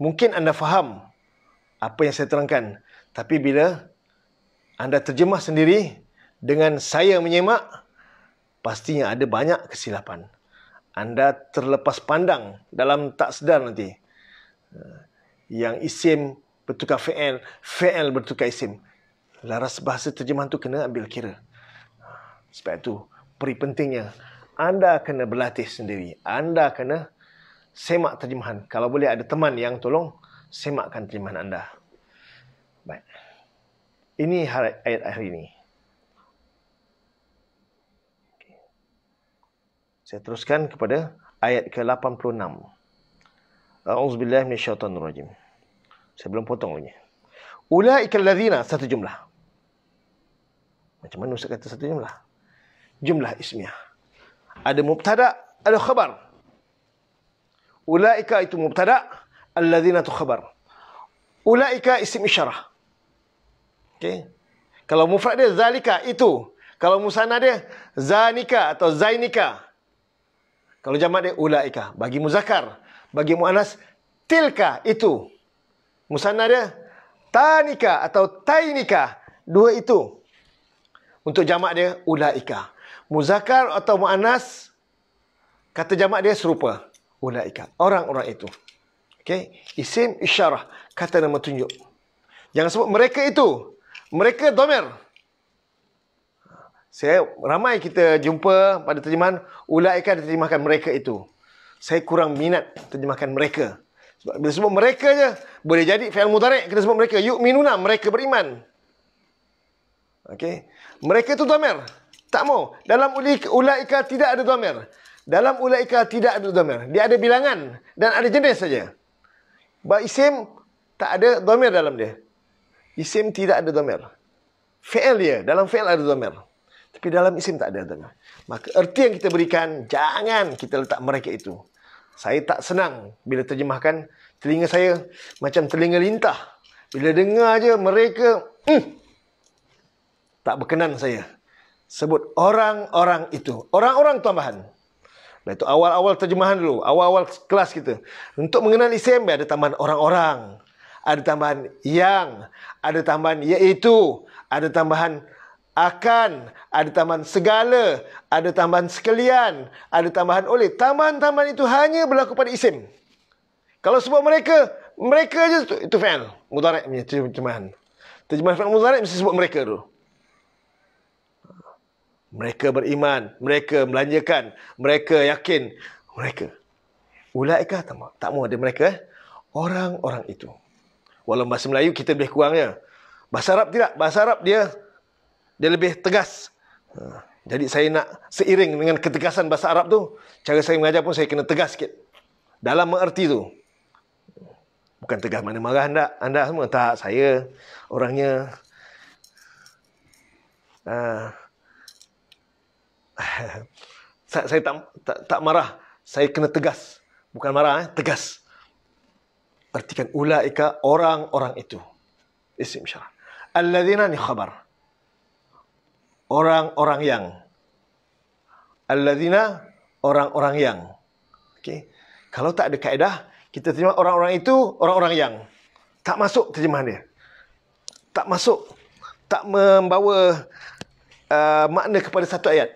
mungkin anda faham apa yang saya terangkan. Tapi bila anda terjemah sendiri dengan saya menyemak, pastinya ada banyak kesilapan. Anda terlepas pandang dalam tak sedar nanti. Eh, yang isim bertukar fa'al, fa'al bertukar isim. Laras bahasa terjemahan tu kena ambil kira. Sebab itu, peri pentingnya, anda kena berlatih sendiri. Anda kena semak terjemahan. Kalau boleh ada teman yang tolong, semakkan terjemahan anda. Baik. Ini hari, ayat hari ini. Saya teruskan kepada ayat ke-86. A'udzubillahi minasyaitonir rajim. Saya belum potong lagi. Ulaikal ladzina satu jumlah. Macam mana Ustaz kata satu jumlah? jumlah ismiah. Ada mubtada, ada khabar. Ulaika itu mubtada, alladzina tu khabar. Ulaika isim isyarah. Okey. Kalau mufrad dia zalika itu. Kalau musanna dia zanika atau zainika. Kalau jamak dia ulaika bagi muzakkar, bagi muanas tilka itu. Musanna dia tanika atau tainika. Dua itu. Untuk jamak dia ulaika muzakar atau muannas kata jamak dia serupa ulaika orang-orang itu okey isim isyarah kata nama tunjuk jangan sebut mereka itu mereka domer saya ramai kita jumpa pada terjemahan ulaika diterjemahkan mereka itu saya kurang minat terjemahkan mereka sebab bila sebut mereka je boleh jadi fi'il mudhari' kena sebut mereka yu'minuna mereka beriman okey mereka itu domer tak mau. Dalam ulaika tidak ada domir. Dalam ulaika tidak ada domir. Dia ada bilangan dan ada jenis saja. Ba isim tak ada domir dalam dia. Isim tidak ada domir. Fail dia. Dalam fail ada domir. Tapi dalam isim tak ada domir. Maka erti yang kita berikan, jangan kita letak mereka itu. Saya tak senang bila terjemahkan telinga saya macam telinga lintah. Bila dengar aja mereka, mm, tak berkenan saya sebut orang-orang itu. Orang-orang tambahan. Nah, itu awal-awal terjemahan dulu. Awal-awal kelas kita. Untuk mengenal isim, ada tambahan orang-orang. Ada tambahan yang. Ada tambahan iaitu. Ada tambahan akan. Ada tambahan segala. Ada tambahan sekalian. Ada tambahan oleh. Tambahan-tambahan itu hanya berlaku pada isim. Kalau sebut mereka, mereka saja itu, itu fail. Mudarek punya terjemahan. Terjemahan fail mudarek mesti sebut mereka dulu mereka beriman, mereka melanjakan, mereka yakin, mereka. Ulaika tak mahu. tak mau ada mereka eh? orang-orang itu. Walau bahasa Melayu kita lebih kurangnya. Bahasa Arab tidak, bahasa Arab dia dia lebih tegas. Ha, jadi saya nak seiring dengan ketegasan bahasa Arab tu, cara saya mengajar pun saya kena tegas sikit. Dalam mengerti tu. Bukan tegas mana marah anda, anda semua. Tak, saya orangnya. Uh, [LAUGHS] saya, saya tak, tak tak marah. Saya kena tegas. Bukan marah, eh? tegas. Artikan ulaika orang-orang itu. Isim syarah. Alladzina ni khabar. Orang-orang yang. Alladzina orang-orang yang. okay? Kalau tak ada kaedah, kita terima orang-orang itu, orang-orang yang. Tak masuk terjemahan dia. Tak masuk. Tak membawa uh, makna kepada satu ayat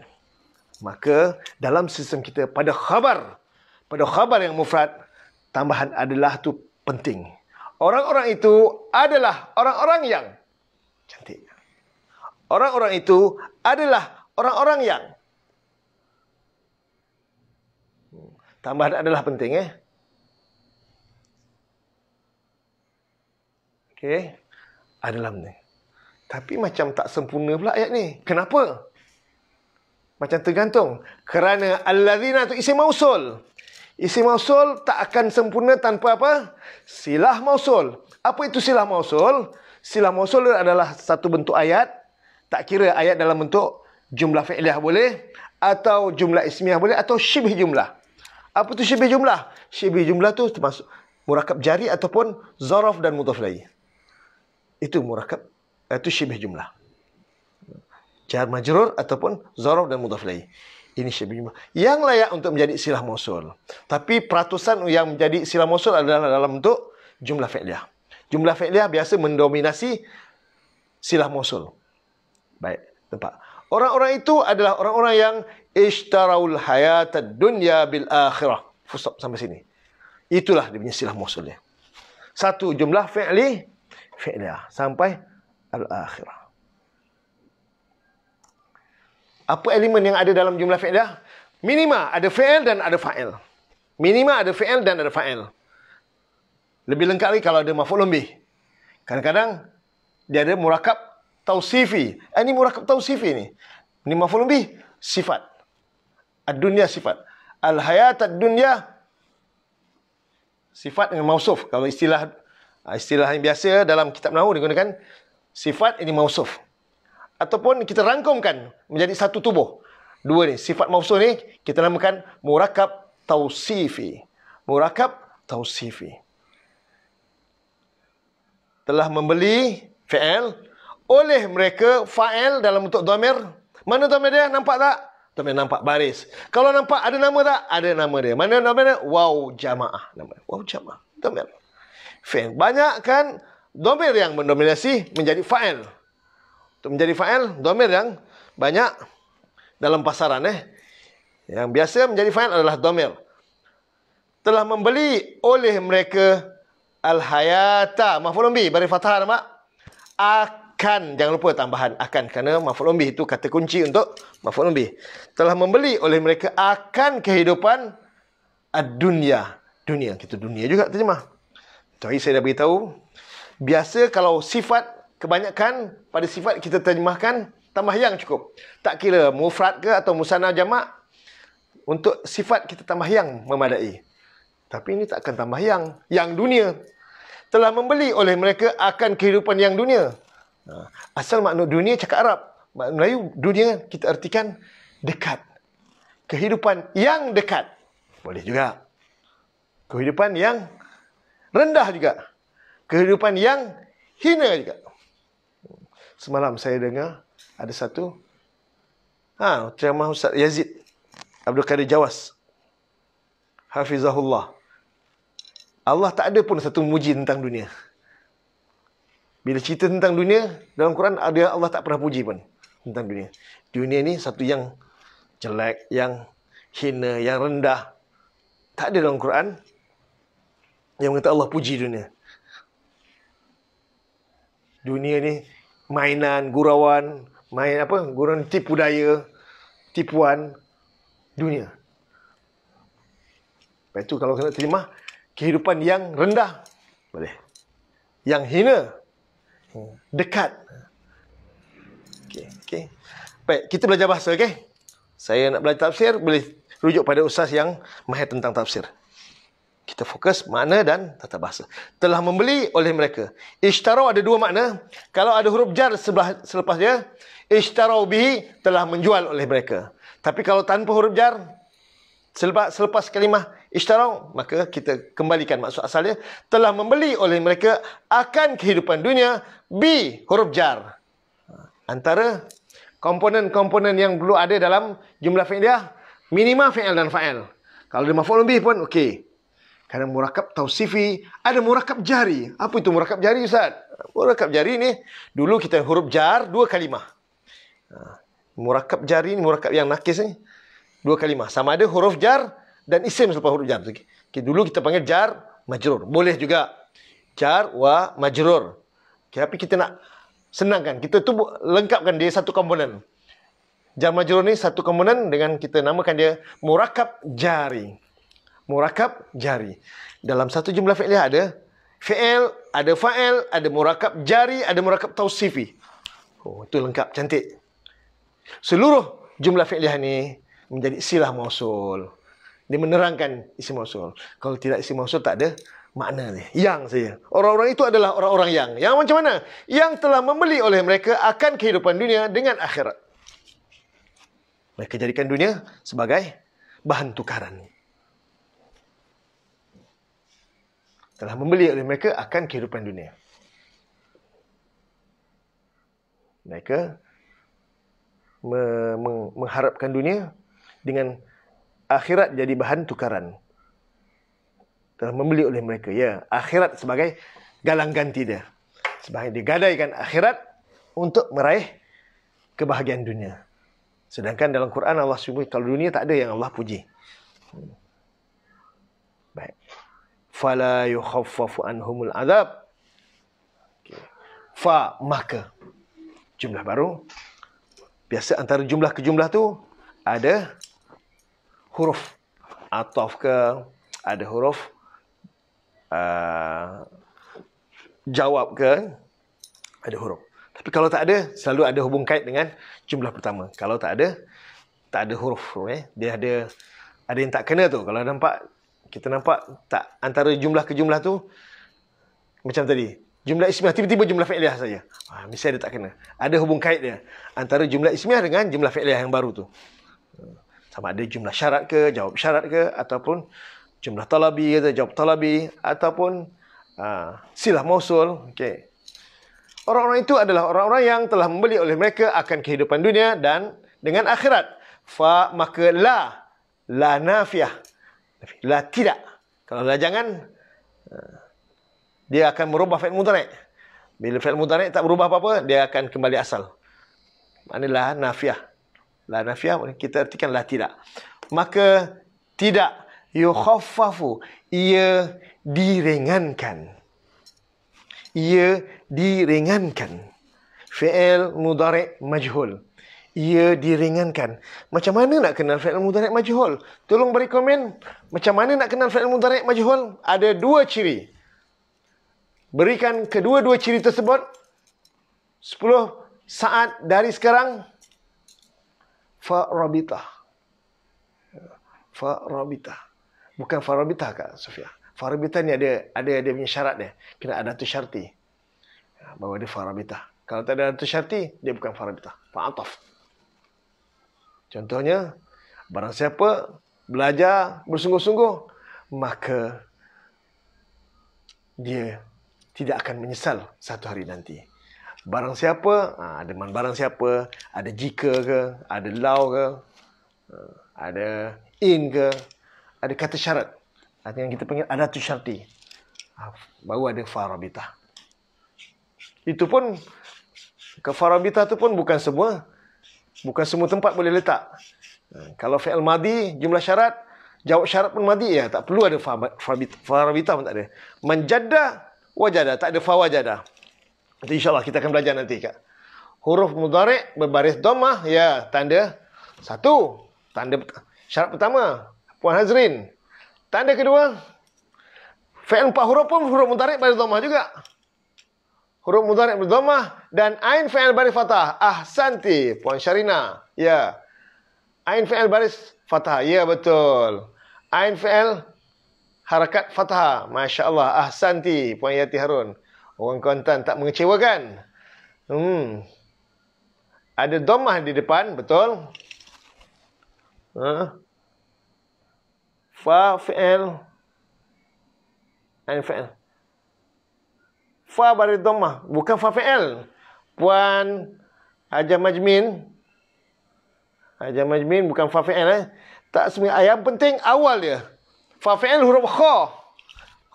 maka dalam sistem kita pada khabar pada khabar yang mufrad tambahan adalah tu penting orang-orang itu adalah orang-orang yang cantik orang-orang itu adalah orang-orang yang tambahan adalah penting eh okey adalah penting tapi macam tak sempurna pula ayat ni kenapa macam tergantung kerana allazina tu isim mausul isim mausul tak akan sempurna tanpa apa silah mausul apa itu silah mausul silah mausul adalah satu bentuk ayat tak kira ayat dalam bentuk jumlah fi'liyah boleh atau jumlah ismiyah boleh atau syibih jumlah apa itu syibih jumlah syibih jumlah tu termasuk murakab jari ataupun zaraf dan mudhaf itu murakab itu syibih jumlah jar majrur ataupun zarf dan mudhaf ilaih. Ini syabih Yang layak untuk menjadi silah mausul. Tapi peratusan yang menjadi silah mausul adalah dalam bentuk jumlah fi'liyah. Jumlah fi'liyah biasa mendominasi silah mausul. Baik, tempat. Orang-orang itu adalah orang-orang yang ishtaraul hayatad dunya bil akhirah. Fusop sampai sini. Itulah dia punya silah mausulnya. Satu jumlah fi'li, fi'liyah sampai al-akhirah. apa elemen yang ada dalam jumlah fi'il dah? Minima ada fi'il dan ada fa'il. Minima ada fi'il dan ada fa'il. Lebih lengkap lagi kalau ada maful bih. Kadang-kadang dia ada murakab tausifi. Eh, ini murakab tausifi ni. Ini maful bih. Sifat. Ad-dunya sifat. Al-hayat ad-dunya. Sifat dengan mausuf. Kalau istilah istilah yang biasa dalam kitab Nahu digunakan. Sifat ini mausuf ataupun kita rangkumkan menjadi satu tubuh. Dua ni, sifat mausul ni kita namakan murakab tausifi. Murakab tausifi. Telah membeli fa'al oleh mereka fa'al dalam bentuk domir. Mana domir dia? Nampak tak? Domir nampak baris. Kalau nampak ada nama tak? Ada nama dia. Mana domir dia? Wow jamaah. Nama. Wow jamaah. Domir. Fa'al. Banyak kan domir yang mendominasi menjadi fa'al menjadi fa'il domir yang banyak dalam pasaran eh yang biasa menjadi fa'il adalah domir telah membeli oleh mereka al-hayata maf'ulun bi bari fathah nama akan jangan lupa tambahan akan kerana maf'ulun bi itu kata kunci untuk maf'ulun bi telah membeli oleh mereka akan kehidupan ad-dunya dunia kita dunia juga terjemah tadi saya dah beritahu biasa kalau sifat Kebanyakan pada sifat kita terjemahkan tambah yang cukup. Tak kira mufrad ke atau musanna jamak untuk sifat kita tambah yang memadai. Tapi ini tak akan tambah yang. Yang dunia telah membeli oleh mereka akan kehidupan yang dunia. Ha, asal makna dunia cakap Arab. Makna Melayu dunia kita artikan dekat. Kehidupan yang dekat. Boleh juga. Kehidupan yang rendah juga. Kehidupan yang hina juga semalam saya dengar ada satu ha ceramah Ustaz Yazid Abdul Kadir Jawas Hafizahullah Allah tak ada pun satu muji tentang dunia bila cerita tentang dunia dalam Quran ada Allah tak pernah puji pun tentang dunia dunia ni satu yang jelek yang hina yang rendah tak ada dalam Quran yang mengatakan Allah puji dunia dunia ni mainan gurauan main apa gurauan tipu daya tipuan dunia Lepas itu kalau kena terima kehidupan yang rendah boleh yang hina dekat okey okey baik kita belajar bahasa okey saya nak belajar tafsir boleh rujuk pada ustaz yang mahir tentang tafsir kita fokus makna dan tata bahasa. Telah membeli oleh mereka. Ishtarau ada dua makna. Kalau ada huruf jar sebelah selepasnya, dia, ishtarau bihi telah menjual oleh mereka. Tapi kalau tanpa huruf jar selepas selepas kalimah ishtarau, maka kita kembalikan maksud asalnya telah membeli oleh mereka akan kehidupan dunia bi huruf jar. Antara komponen-komponen yang perlu ada dalam jumlah fi'liyah, minima fi'il dan fa'il. Kalau dia maf'ul bih pun okey. Kerana murakab tausifi, ada murakab jari. Apa itu murakab jari, Ustaz? Murakab jari ni, dulu kita huruf jar, dua kalimah. Ha, murakab jari ni, murakab yang nakis ni, dua kalimah. Sama ada huruf jar dan isim selepas huruf jar. Okay, dulu kita panggil jar, majrur. Boleh juga. Jar wa majrur. Okay, tapi kita nak senangkan. Kita tu lengkapkan dia satu komponen. Jar majrur ni satu komponen dengan kita namakan dia murakab jari murakab jari. Dalam satu jumlah fi'liyah ada fi'il, ada fa'il, ada murakab jari, ada murakab tausifi. Oh, itu lengkap cantik. Seluruh jumlah fi'liyah ni menjadi silah mausul. Dia menerangkan isi mausul. Kalau tidak isi mausul tak ada makna dia. Yang saja. Orang-orang itu adalah orang-orang yang. Yang macam mana? Yang telah membeli oleh mereka akan kehidupan dunia dengan akhirat. Mereka jadikan dunia sebagai bahan tukarannya. telah membeli oleh mereka akan kehidupan dunia. Mereka me- me- mengharapkan dunia dengan akhirat jadi bahan tukaran. Telah membeli oleh mereka. Ya, akhirat sebagai galang ganti dia. Sebab dia akhirat untuk meraih kebahagiaan dunia. Sedangkan dalam Quran Allah sebut kalau dunia tak ada yang Allah puji fala yukhaffafu anhumul azab okay. fa maka jumlah baru biasa antara jumlah ke jumlah tu ada huruf ataf ke ada huruf uh, jawab ke ada huruf tapi kalau tak ada selalu ada hubung kait dengan jumlah pertama kalau tak ada tak ada huruf eh? dia ada ada yang tak kena tu kalau nampak kita nampak tak antara jumlah ke jumlah tu macam tadi jumlah ismiah tiba-tiba jumlah fi'liyah saja ha, mesti ada tak kena ada hubung kait dia antara jumlah ismiah dengan jumlah fi'liyah yang baru tu sama ada jumlah syarat ke jawab syarat ke ataupun jumlah talabi kata jawab talabi ataupun ha, silah mausul okey Orang-orang itu adalah orang-orang yang telah membeli oleh mereka akan kehidupan dunia dan dengan akhirat. Fa maka la la nafiah. Nafi. La tidak. Kalau la jangan, eh, dia akan merubah fi'il mudhari'. Bila fi'il mudhari' tak berubah apa-apa, dia akan kembali asal. Maknanya la nafiah. La nafiah, kita artikan la tidak. Maka, tidak. Yukhafafu. Ia diringankan. Ia diringankan. Fi'il mudhari' majhul. majhul ia diringankan. Macam mana nak kenal fi'il mudhari' majhul? Tolong beri komen. Macam mana nak kenal fi'il mudhari' majhul? Ada dua ciri. Berikan kedua-dua ciri tersebut 10 saat dari sekarang fa rabita. Fa rabita. Bukan fa rabita ke, Sofia? Fa rabita ni ada ada ada punya syarat dia. Kena ada tu syarti. Bahawa dia fa rabita. Kalau tak ada tu syarti, dia bukan fa rabita. Fa'ataf. Contohnya, barang siapa belajar bersungguh-sungguh, maka dia tidak akan menyesal satu hari nanti. Barang siapa, ha, ada man, barang siapa, ada jika ke, ada lau ke, ha, ada in ke, ada kata syarat. Artinya kita panggil ada tu syarti. Ha, baru ada farabita. Itu pun, kefarabita itu pun bukan semua Bukan semua tempat boleh letak. Ha, kalau fi'il madi, jumlah syarat, jawab syarat pun madi ya. Tak perlu ada farabita pun tak ada. Menjada, wajada. Tak ada fawajada. Itu insyaAllah kita akan belajar nanti, Kak. Huruf mudarik berbaris domah. Ya, tanda satu. Tanda syarat pertama. Puan Hazrin. Tanda kedua. Fi'il empat huruf pun huruf mudarik berbaris domah juga huruf mudhari' mudhammah dan ain fi'il baris fathah. Ahsanti, Puan Sharina. Ya. Ain fi'il baris fathah. Ya betul. Ain fi'il harakat fathah. Masya-Allah. Ahsanti, Puan Yati Harun. Orang Kuantan tak mengecewakan. Hmm. Ada domah di depan, betul? Ha? Fa fi'il ain fi'il fa bari dhammah bukan fa fi'il puan Haja Majmin Haja Majmin bukan fa fi'il eh tak semua ayat ah, penting awal dia fa fi'il huruf kha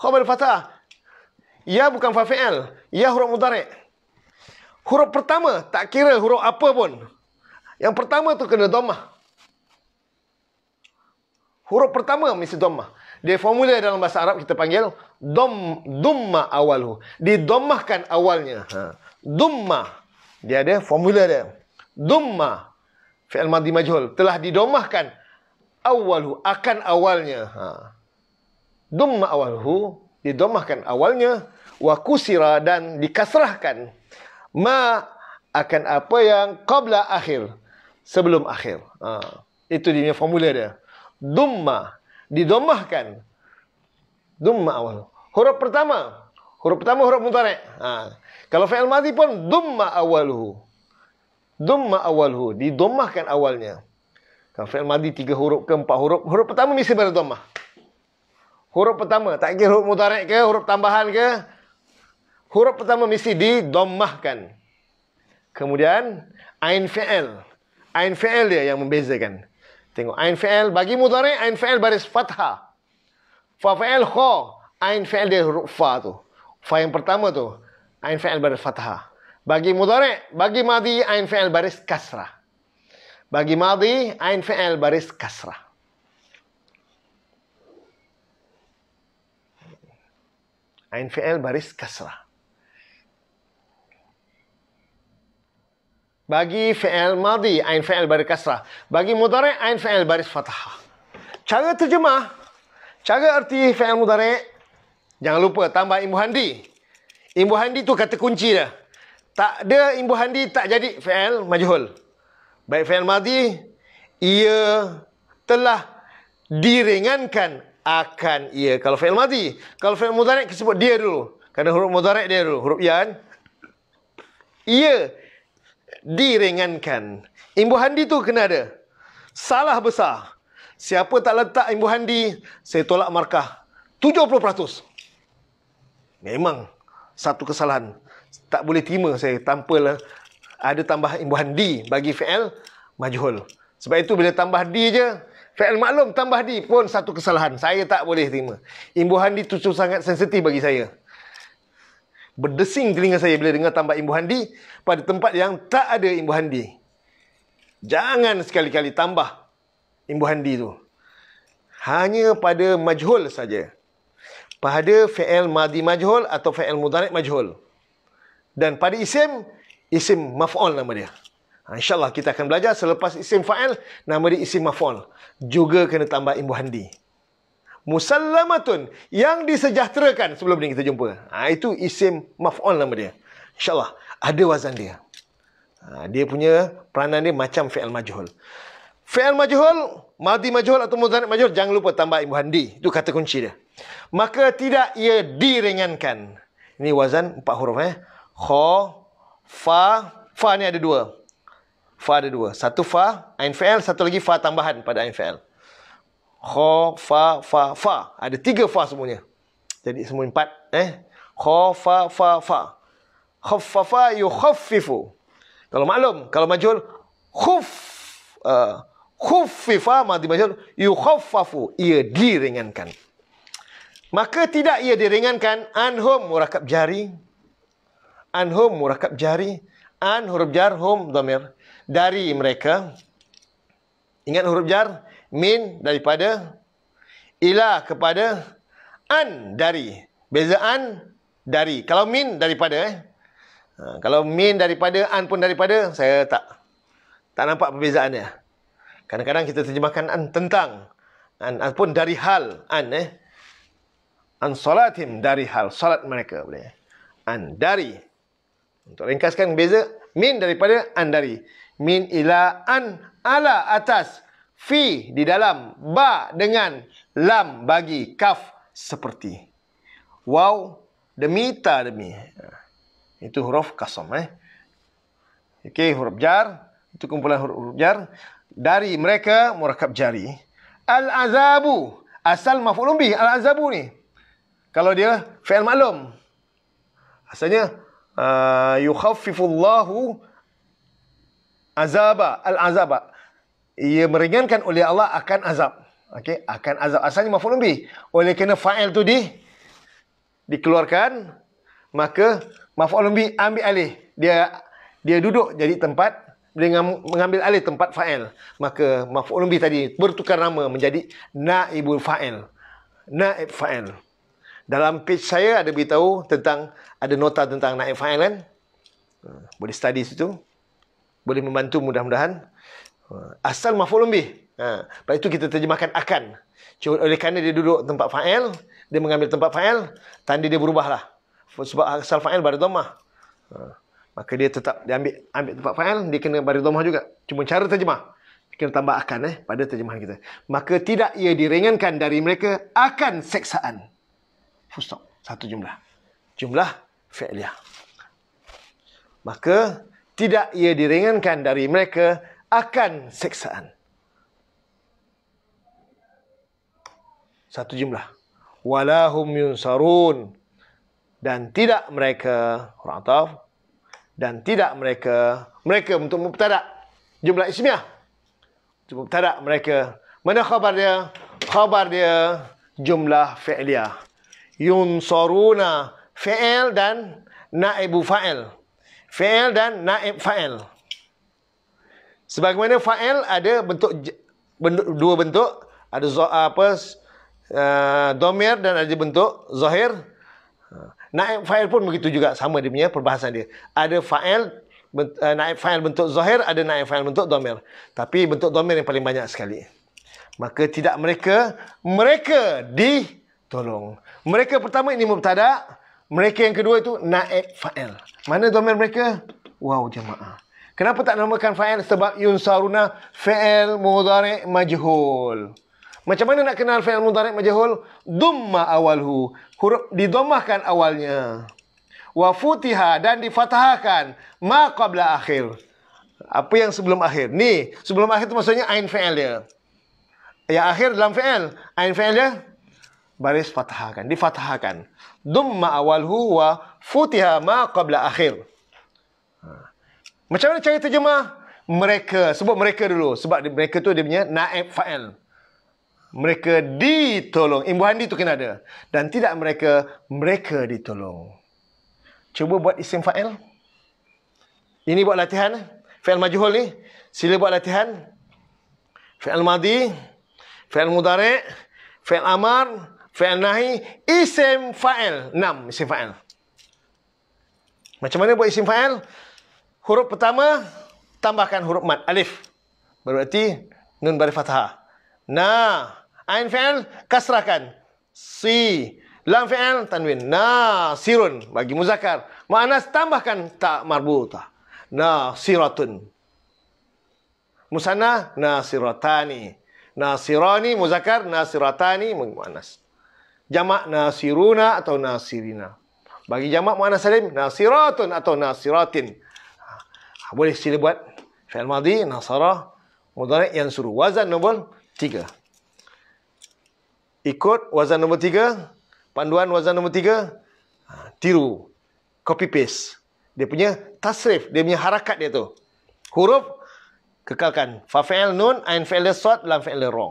kha bil fathah ya bukan fa fi'il ya huruf mudhari huruf pertama tak kira huruf apa pun yang pertama tu kena dhammah huruf pertama mesti dhammah dia formula dalam bahasa Arab kita panggil dom dumma awalhu. Didommahkan awalnya. Ha. Dumma. Dia ada formula dia. Dumma. Fi'al madhi majhul. Telah didommahkan awalhu. Akan awalnya. Ha. Dumma awalhu. Didommahkan awalnya. Wa kusira dan dikasrahkan. Ma akan apa yang qabla akhir. Sebelum akhir. Ha. Itu dia formula dia. Dumma. Didomahkan, Dumma awal. Huruf pertama. Huruf pertama huruf mutarek. Ha. Kalau fi'il madhi pun dumma awaluhu. Dumma awaluhu. didomahkan awalnya. Kalau fi'il madhi tiga huruf ke empat huruf. Huruf pertama mesti domah. Huruf pertama. Tak kira huruf mutarek ke, huruf tambahan ke. Huruf pertama mesti didomahkan. Kemudian, ain fi'il. Ain fi'il dia yang membezakan. Tengok ain fi'il bagi mudhari ain fi'il baris fathah. Fa fi'il kha ain fi'il dia huruf fa tu. Fa yang pertama tu ain fi'il baris fathah. Bagi mudhari bagi madi ain fi'il baris kasrah. Bagi madi ain fi'il baris kasrah. Ain fi'il baris kasrah. bagi fi'il madi ain fi'il baris kasrah bagi mudhari ain fi'il baris fathah cara terjemah cara arti fi'il mudhari jangan lupa tambah imbu handi imbu handi tu kata kunci dia tak ada imbu handi tak jadi fi'il majhul baik fi'il madi ia telah diringankan akan ia kalau fi'il madi kalau fi'il mudhari kita sebut dia dulu kerana huruf mudhari dia dulu huruf yan, ya ia diringankan. Imbu handi tu kena ada. Salah besar. Siapa tak letak imbu handi, saya tolak markah. 70%. Memang satu kesalahan. Tak boleh terima saya tanpa ada tambah imbu handi bagi fi'al majhul. Sebab itu bila tambah di je, fi'al maklum tambah di pun satu kesalahan. Saya tak boleh terima. Imbu handi tu sangat sensitif bagi saya berdesing telinga saya bila dengar tambah Imbu Handi pada tempat yang tak ada Imbu Handi. Jangan sekali-kali tambah Imbu Handi tu. Hanya pada majhul saja. Pada fi'il madi majhul atau fi'il mudarik majhul. Dan pada isim, isim maf'ul nama dia. Ha, InsyaAllah kita akan belajar selepas isim fa'il, nama dia isim maf'ul. Juga kena tambah Imbu Handi musallamatun yang disejahterakan sebelum ni kita jumpa. Ha, itu isim maf'ul nama dia. InsyaAllah ada wazan dia. Ha, dia punya peranan dia macam fi'al majhul. Fi'al majhul, madi majhul atau muzanib majhul, jangan lupa tambah ibu di. Itu kata kunci dia. Maka tidak ia diringankan. Ini wazan empat huruf eh. Kho, fa, fa ni ada dua. Fa ada dua. Satu fa, ain fi'al. Satu lagi fa tambahan pada ain fi'al kho fa fa fa ada tiga fa semuanya jadi semua empat eh kho fa fa fa khaffafa yukhaffifu kalau maklum kalau majhul khuf uh, eh, khuffifa mati majhul yukhaffafu ia diringankan maka tidak ia diringankan anhum murakab jari anhum murakab jari an huruf jar hum dhamir dari mereka ingat huruf jar min daripada ila kepada an dari beza an dari kalau min daripada eh ha, kalau min daripada an pun daripada saya tak tak nampak perbezaannya kadang-kadang kita terjemahkan an tentang an ataupun dari hal an eh an salatim dari hal salat mereka boleh eh. an dari untuk ringkaskan beza min daripada an dari min ila an ala atas fi di dalam ba dengan lam bagi kaf seperti wow demi ta demi itu huruf kasam eh okey huruf jar itu kumpulan huruf, huruf jar dari mereka murakab jari al azabu asal maf'ulun bih al azabu ni kalau dia fi'il maklum asalnya uh, yukhaffifullahu azaba al azaba ia meringankan oleh Allah akan azab. Okey, akan azab asalnya maf'ulun bi Oleh kerana fa'il tu di dikeluarkan, maka maf'ulun bi ambil alih. Dia dia duduk jadi tempat dengan mengambil alih tempat fa'il. Maka maf'ulun bi tadi bertukar nama menjadi naibul fa'il. Naib fa'il. Dalam page saya ada beritahu tentang ada nota tentang naib fa'il kan? Hmm, boleh study situ. Boleh membantu mudah-mudahan. Asal mafulun bih. Ha. Lepas itu kita terjemahkan akan. Cuma oleh kerana dia duduk tempat fa'il. Dia mengambil tempat fa'il. Tanda dia berubahlah. Sebab asal fa'il baru domah. Ha. Maka dia tetap dia ambil, ambil tempat fa'il. Dia kena baru domah juga. Cuma cara terjemah. Kena tambah akan eh, pada terjemahan kita. Maka tidak ia direngankan dari mereka akan seksaan. Full Satu jumlah. Jumlah fa'liyah. Maka tidak ia direngankan dari mereka akan seksaan. Satu jumlah. Walahum yunsarun. Dan tidak mereka, orang ataf, dan tidak mereka, mereka untuk mubtada. Jumlah ismiah. Untuk mubtada mereka. Mana khabar dia? Khabar dia jumlah fi'liyah. Yunsaruna fi'il dan naibu fa'il. Fi'il dan naib fa'il sebagaimana fa'il ada bentuk dua bentuk ada apa uh, domir dan ada bentuk zahir naib fa'il pun begitu juga sama dia punya perbahasan dia ada fa'il uh, naib fa'il bentuk zahir ada naib fa'il bentuk domir tapi bentuk domir yang paling banyak sekali maka tidak mereka mereka ditolong mereka pertama ini mubtada mereka yang kedua itu naib fa'il mana domir mereka wow jemaah Kenapa tak namakan fa'il? Sebab yunsaruna fa'il mudhari' majhul. Macam mana nak kenal fa'il mudhari' majhul? Dumma awalhu. Huruf didomahkan awalnya. Wa futiha dan difatahkan. Ma qabla akhir. Apa yang sebelum akhir? Ni, sebelum akhir tu maksudnya ain fa'il dia. Yang akhir dalam fa'il. Ain fa'il dia? Baris fatahakan. Difatahakan. Dumma awalhu wa futiha ma qabla akhir. Macam mana cara terjemah mereka? Sebut mereka dulu. Sebab mereka tu dia punya naib fa'al. Mereka ditolong. Imbuhan di tu kena ada. Dan tidak mereka, mereka ditolong. Cuba buat isim fa'al. Ini buat latihan. Fa'al majhul ni. Sila buat latihan. Fa'al madi. Fa'al mudarek. Fa'al amar. Fa'al nahi. Isim fa'al. Enam isim fa'al. Macam mana buat isim fa'al? Fa'al. Huruf pertama, tambahkan huruf mat, alif. Berarti, nun bari fathah. Na, ain fi'al, kasrahkan. Si, lam fi'al, tanwin. Na, sirun, bagi muzakkar Mu'anas, tambahkan tak marbuta. Na, siratun. musanna na, siratani. Na, sirani, muzakkar Na, siratani, mu'anas. Jama' na, siruna atau na, sirina. Bagi jama' mu'anas salim, na, siratun atau na, Na, siratin boleh sila buat fi'il madhi nasara mudhari yang suruh wazan nombor 3 ikut wazan nombor 3 panduan wazan nombor 3 ha, tiru copy paste dia punya tasrif dia punya harakat dia tu huruf kekalkan fa fi'il nun ain fi'il sad lam fi'il ra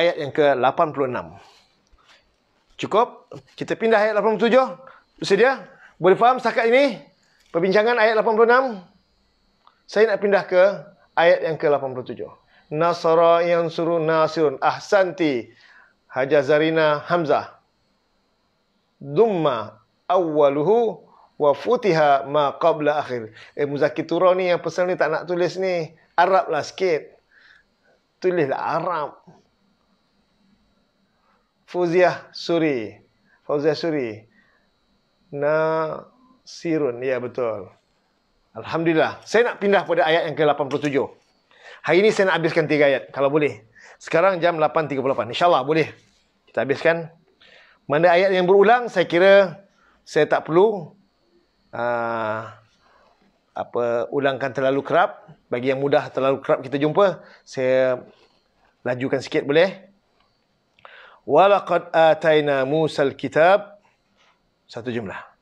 ayat yang ke-86 cukup kita pindah ayat 87 bersedia ya? boleh faham setakat ini perbincangan ayat 86 saya nak pindah ke ayat yang ke-87. Nasara yang suruh nasirun. Ahsanti. Hajar Zarina Hamzah. Dumma awaluhu wa futiha ma qabla akhir. Eh Muzaki Turo ni yang pesan ni tak nak tulis ni. Arab lah sikit. Tulislah Arab. Fuziah Suri. Fuziah Suri. Nasirun. Ya betul. Alhamdulillah. Saya nak pindah pada ayat yang ke-87. Hari ini saya nak habiskan tiga ayat. Kalau boleh. Sekarang jam 8.38. InsyaAllah boleh. Kita habiskan. Mana ayat yang berulang, saya kira saya tak perlu uh, apa ulangkan terlalu kerap. Bagi yang mudah terlalu kerap kita jumpa, saya lajukan sikit boleh. Walaqad atayna Musa kitab Satu jumlah.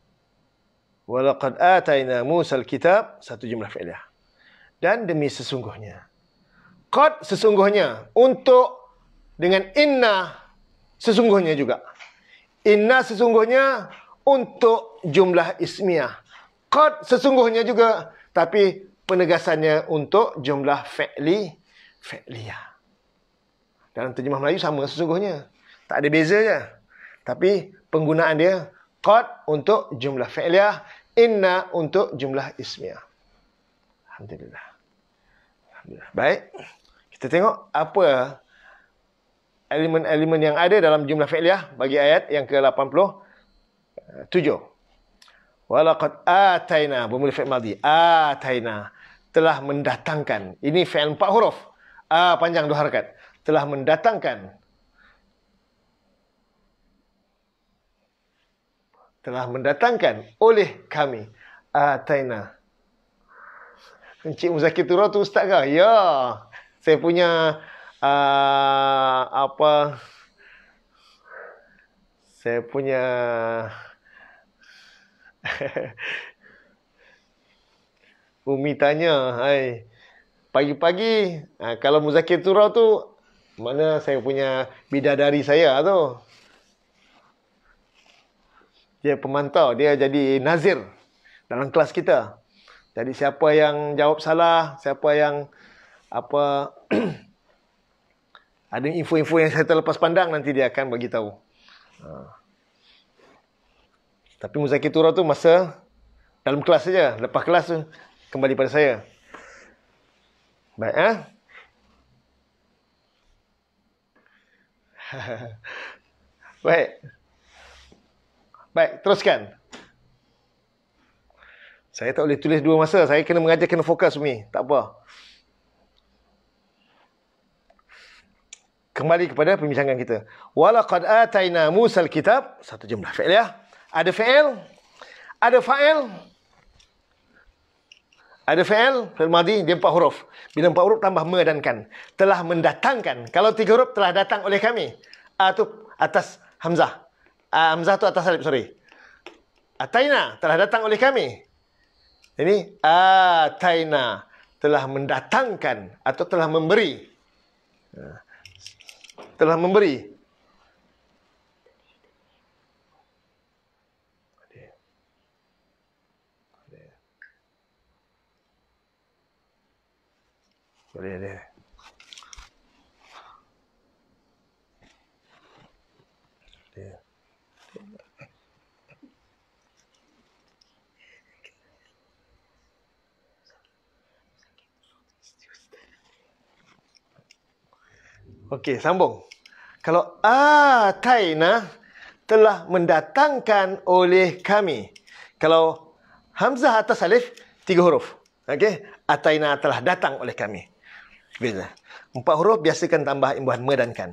Walaqad atayna Musa al-kitab satu jumlah fi'liyah. Dan demi sesungguhnya. Qad sesungguhnya untuk dengan inna sesungguhnya juga. Inna sesungguhnya untuk jumlah ismiyah. Qad sesungguhnya juga tapi penegasannya untuk jumlah fi'li fi'liyah. Dalam terjemah Melayu sama sesungguhnya. Tak ada bezanya, Tapi penggunaan dia Qad untuk jumlah fi'liyah. Inna untuk jumlah ismiyah. Alhamdulillah. Alhamdulillah. Baik. Kita tengok apa elemen-elemen yang ada dalam jumlah fi'liyah bagi ayat yang ke-87. Walaqad ataina bermula fi'il madhi. Ataina telah mendatangkan. Ini fi'il empat huruf. A panjang dua harakat. Telah mendatangkan telah mendatangkan oleh kami Ataina. Encik Muzakir Turah tu ustaz ke? Ya. Saya punya uh, apa saya punya [LAUGHS] Umi tanya, hai. Pagi-pagi ah, kalau Muzakir Turah tu mana saya punya bidadari saya tu? dia pemantau, dia jadi nazir dalam kelas kita. Jadi siapa yang jawab salah, siapa yang apa [CLEARS THROAT] ada info-info yang saya terlepas pandang nanti dia akan bagi tahu. Ha. Tapi Muzakir Tura tu masa dalam kelas saja, lepas kelas tu kembali pada saya. Baik ah. Ha? [LAUGHS] Baik. Baik, teruskan. Saya tak boleh tulis dua masa. Saya kena mengajar, kena fokus ni. Tak apa. Kembali kepada pembincangan kita. Walaqad ataina Musa al-kitab. Satu jumlah fa'il ya. Ada fa'il? Ada fa'il? Ada fa'il? Fa'il madi, dia empat huruf. Bila empat huruf, tambah me dan kan. Telah mendatangkan. Kalau tiga huruf, telah datang oleh kami. Atau atas Hamzah uh, Hamzah tu atas salib, sorry. Ataina ah, telah datang oleh kami. Ini Ataina ah, telah mendatangkan atau telah memberi. Telah memberi. Boleh dia. Okey, sambung. Kalau ataina telah mendatangkan oleh kami. Kalau hamzah atas alif tiga huruf. Okey, ataina telah datang oleh kami. Beza. Empat huruf biasakan tambah imbuhan me dan kan.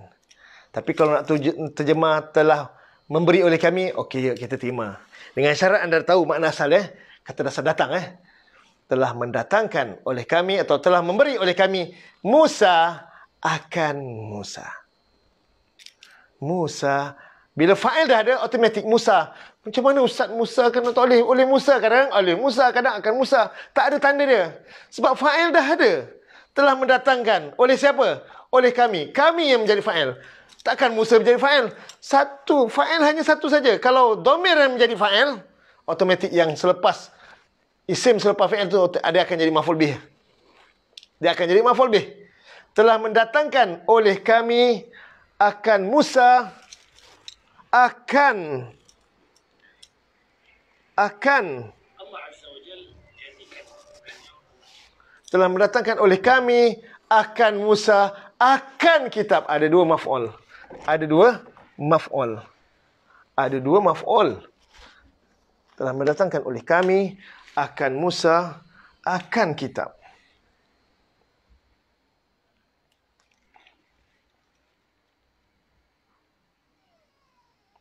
Tapi kalau nak terjemah telah memberi oleh kami, okey kita terima. Dengan syarat anda tahu makna asal eh, kata dasar datang eh. Telah mendatangkan oleh kami atau telah memberi oleh kami Musa akan Musa. Musa. Bila fa'il dah ada, otomatik Musa. Macam mana Ustaz Musa Kena atau oleh, oleh Musa kadang? Oleh Musa kadang akan Musa. Tak ada tanda dia. Sebab fa'il dah ada. Telah mendatangkan. Oleh siapa? Oleh kami. Kami yang menjadi fa'il. Takkan Musa menjadi fa'il? Satu. Fa'il hanya satu saja. Kalau domir yang menjadi fa'il, otomatik yang selepas. Isim selepas fa'il itu, dia akan jadi maful bih. Dia akan jadi maful bih telah mendatangkan oleh kami akan Musa akan akan telah mendatangkan oleh kami akan Musa akan kitab ada dua maf'ul ada dua maf'ul ada dua maf'ul telah mendatangkan oleh kami akan Musa akan kitab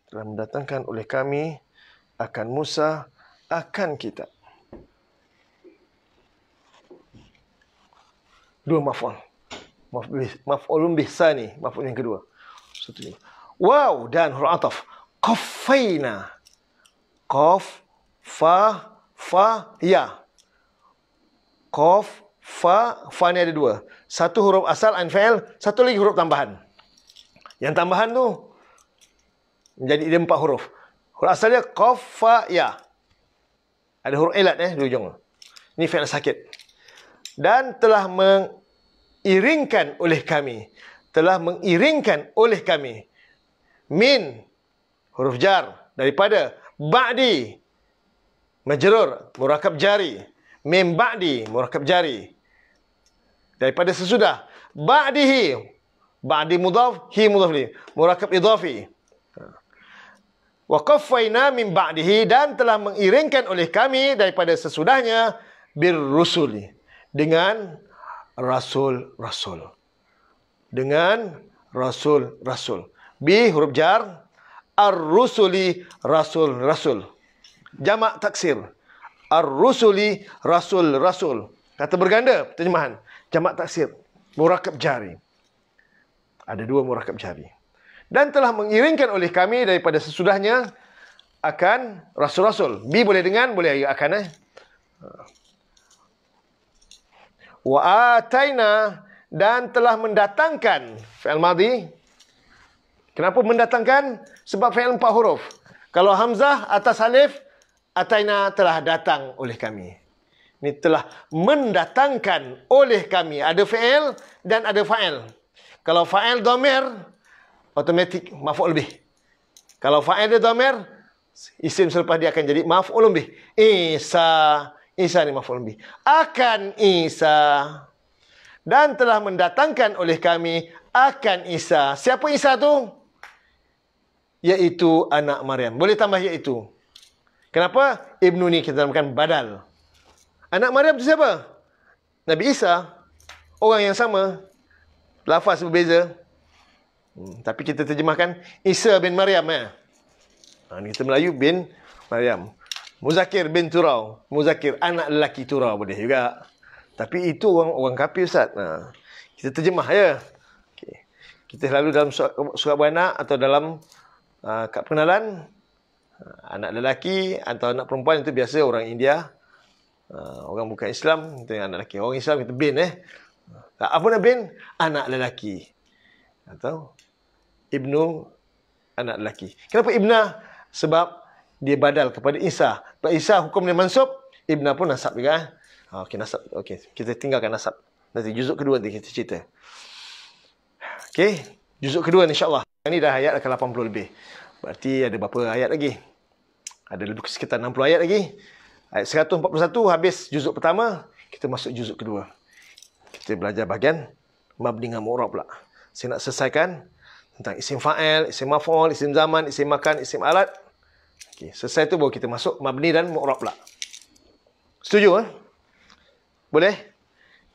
telah mendatangkan oleh kami akan Musa akan kita. Dua mafon maf'ul. Maf'ulun bihsani, maf'ul yang kedua. Satu ini. Wow dan huruf ataf. Qaffaina. Qaf fa fa ya. Qaf fa fa ni ada dua. Satu huruf asal anfal, satu lagi huruf tambahan. Yang tambahan tu jadi dia empat huruf. Huruf asalnya qaf fa ya. Ada huruf elat eh di hujung. Ini fi'il sakit. Dan telah mengiringkan oleh kami. Telah mengiringkan oleh kami. Min huruf jar daripada ba'di majrur murakab jari. Mim ba'di murakab jari. Daripada sesudah ba'dihi ba'di mudaf, hi mudhaf li murakab idhafi waqafaina min ba'dihi dan telah mengiringkan oleh kami daripada sesudahnya birrusuli dengan rasul-rasul dengan rasul-rasul bi huruf jar ar-rusuli rasul-rasul jamak taksir ar-rusuli rasul-rasul kata berganda terjemahan jamak taksir murakab jari ada dua murakab jari dan telah mengiringkan oleh kami daripada sesudahnya akan rasul-rasul. B boleh dengan, boleh ayat akan eh. Wa ataina dan telah mendatangkan fi'il madhi. Kenapa mendatangkan? Sebab fi'il empat huruf. Kalau hamzah atas alif ataina telah datang oleh kami. Ini telah mendatangkan oleh kami. Ada fi'il dan ada fa'il. Kalau fa'il domir, automatic maf'ul bih. Kalau fa'il dia domir, isim selepas dia akan jadi maf'ul bih. Isa. Isa ni maf'ul bih. Akan Isa. Dan telah mendatangkan oleh kami akan Isa. Siapa Isa tu? Yaitu anak Maryam. Boleh tambah yaitu. Kenapa? Ibnu ni kita namakan badal. Anak Maryam tu siapa? Nabi Isa. Orang yang sama. Lafaz berbeza. Hmm, tapi kita terjemahkan Isa bin Maryam eh. Ha, ini kita Melayu bin Maryam. Muzakir bin Turau. Muzakir anak lelaki Turau boleh juga. Tapi itu orang orang kapi Ustaz. Ha, kita terjemah ya. Okay. Kita selalu dalam surat, surat beranak atau dalam ha, kad pengenalan. Ha, anak lelaki atau anak perempuan itu biasa orang India. Ha, orang bukan Islam, kita anak lelaki. Orang Islam kita bin eh. Ha, apa nak bin? Anak lelaki. Atau ibnu anak lelaki. Kenapa ibna? Sebab dia badal kepada Isa. Pak Isa hukum dia mansub, ibna pun nasab juga. Eh? Ha, okey nasab. Okey, kita tinggalkan nasab. Nanti juzuk kedua nanti kita cerita. Okey, juzuk kedua insya-Allah. Ini dah ayat ke 80 lebih. Berarti ada berapa ayat lagi? Ada lebih sekitar 60 ayat lagi. Ayat 141 habis juzuk pertama, kita masuk juzuk kedua. Kita belajar bahagian mabni dengan mu'rab pula. Saya nak selesaikan tentang isim fa'al, isim maf'ul, isim zaman, isim makan, isim alat. Okey, selesai tu baru kita masuk mabni dan mu'rab pula. Setuju eh? Boleh?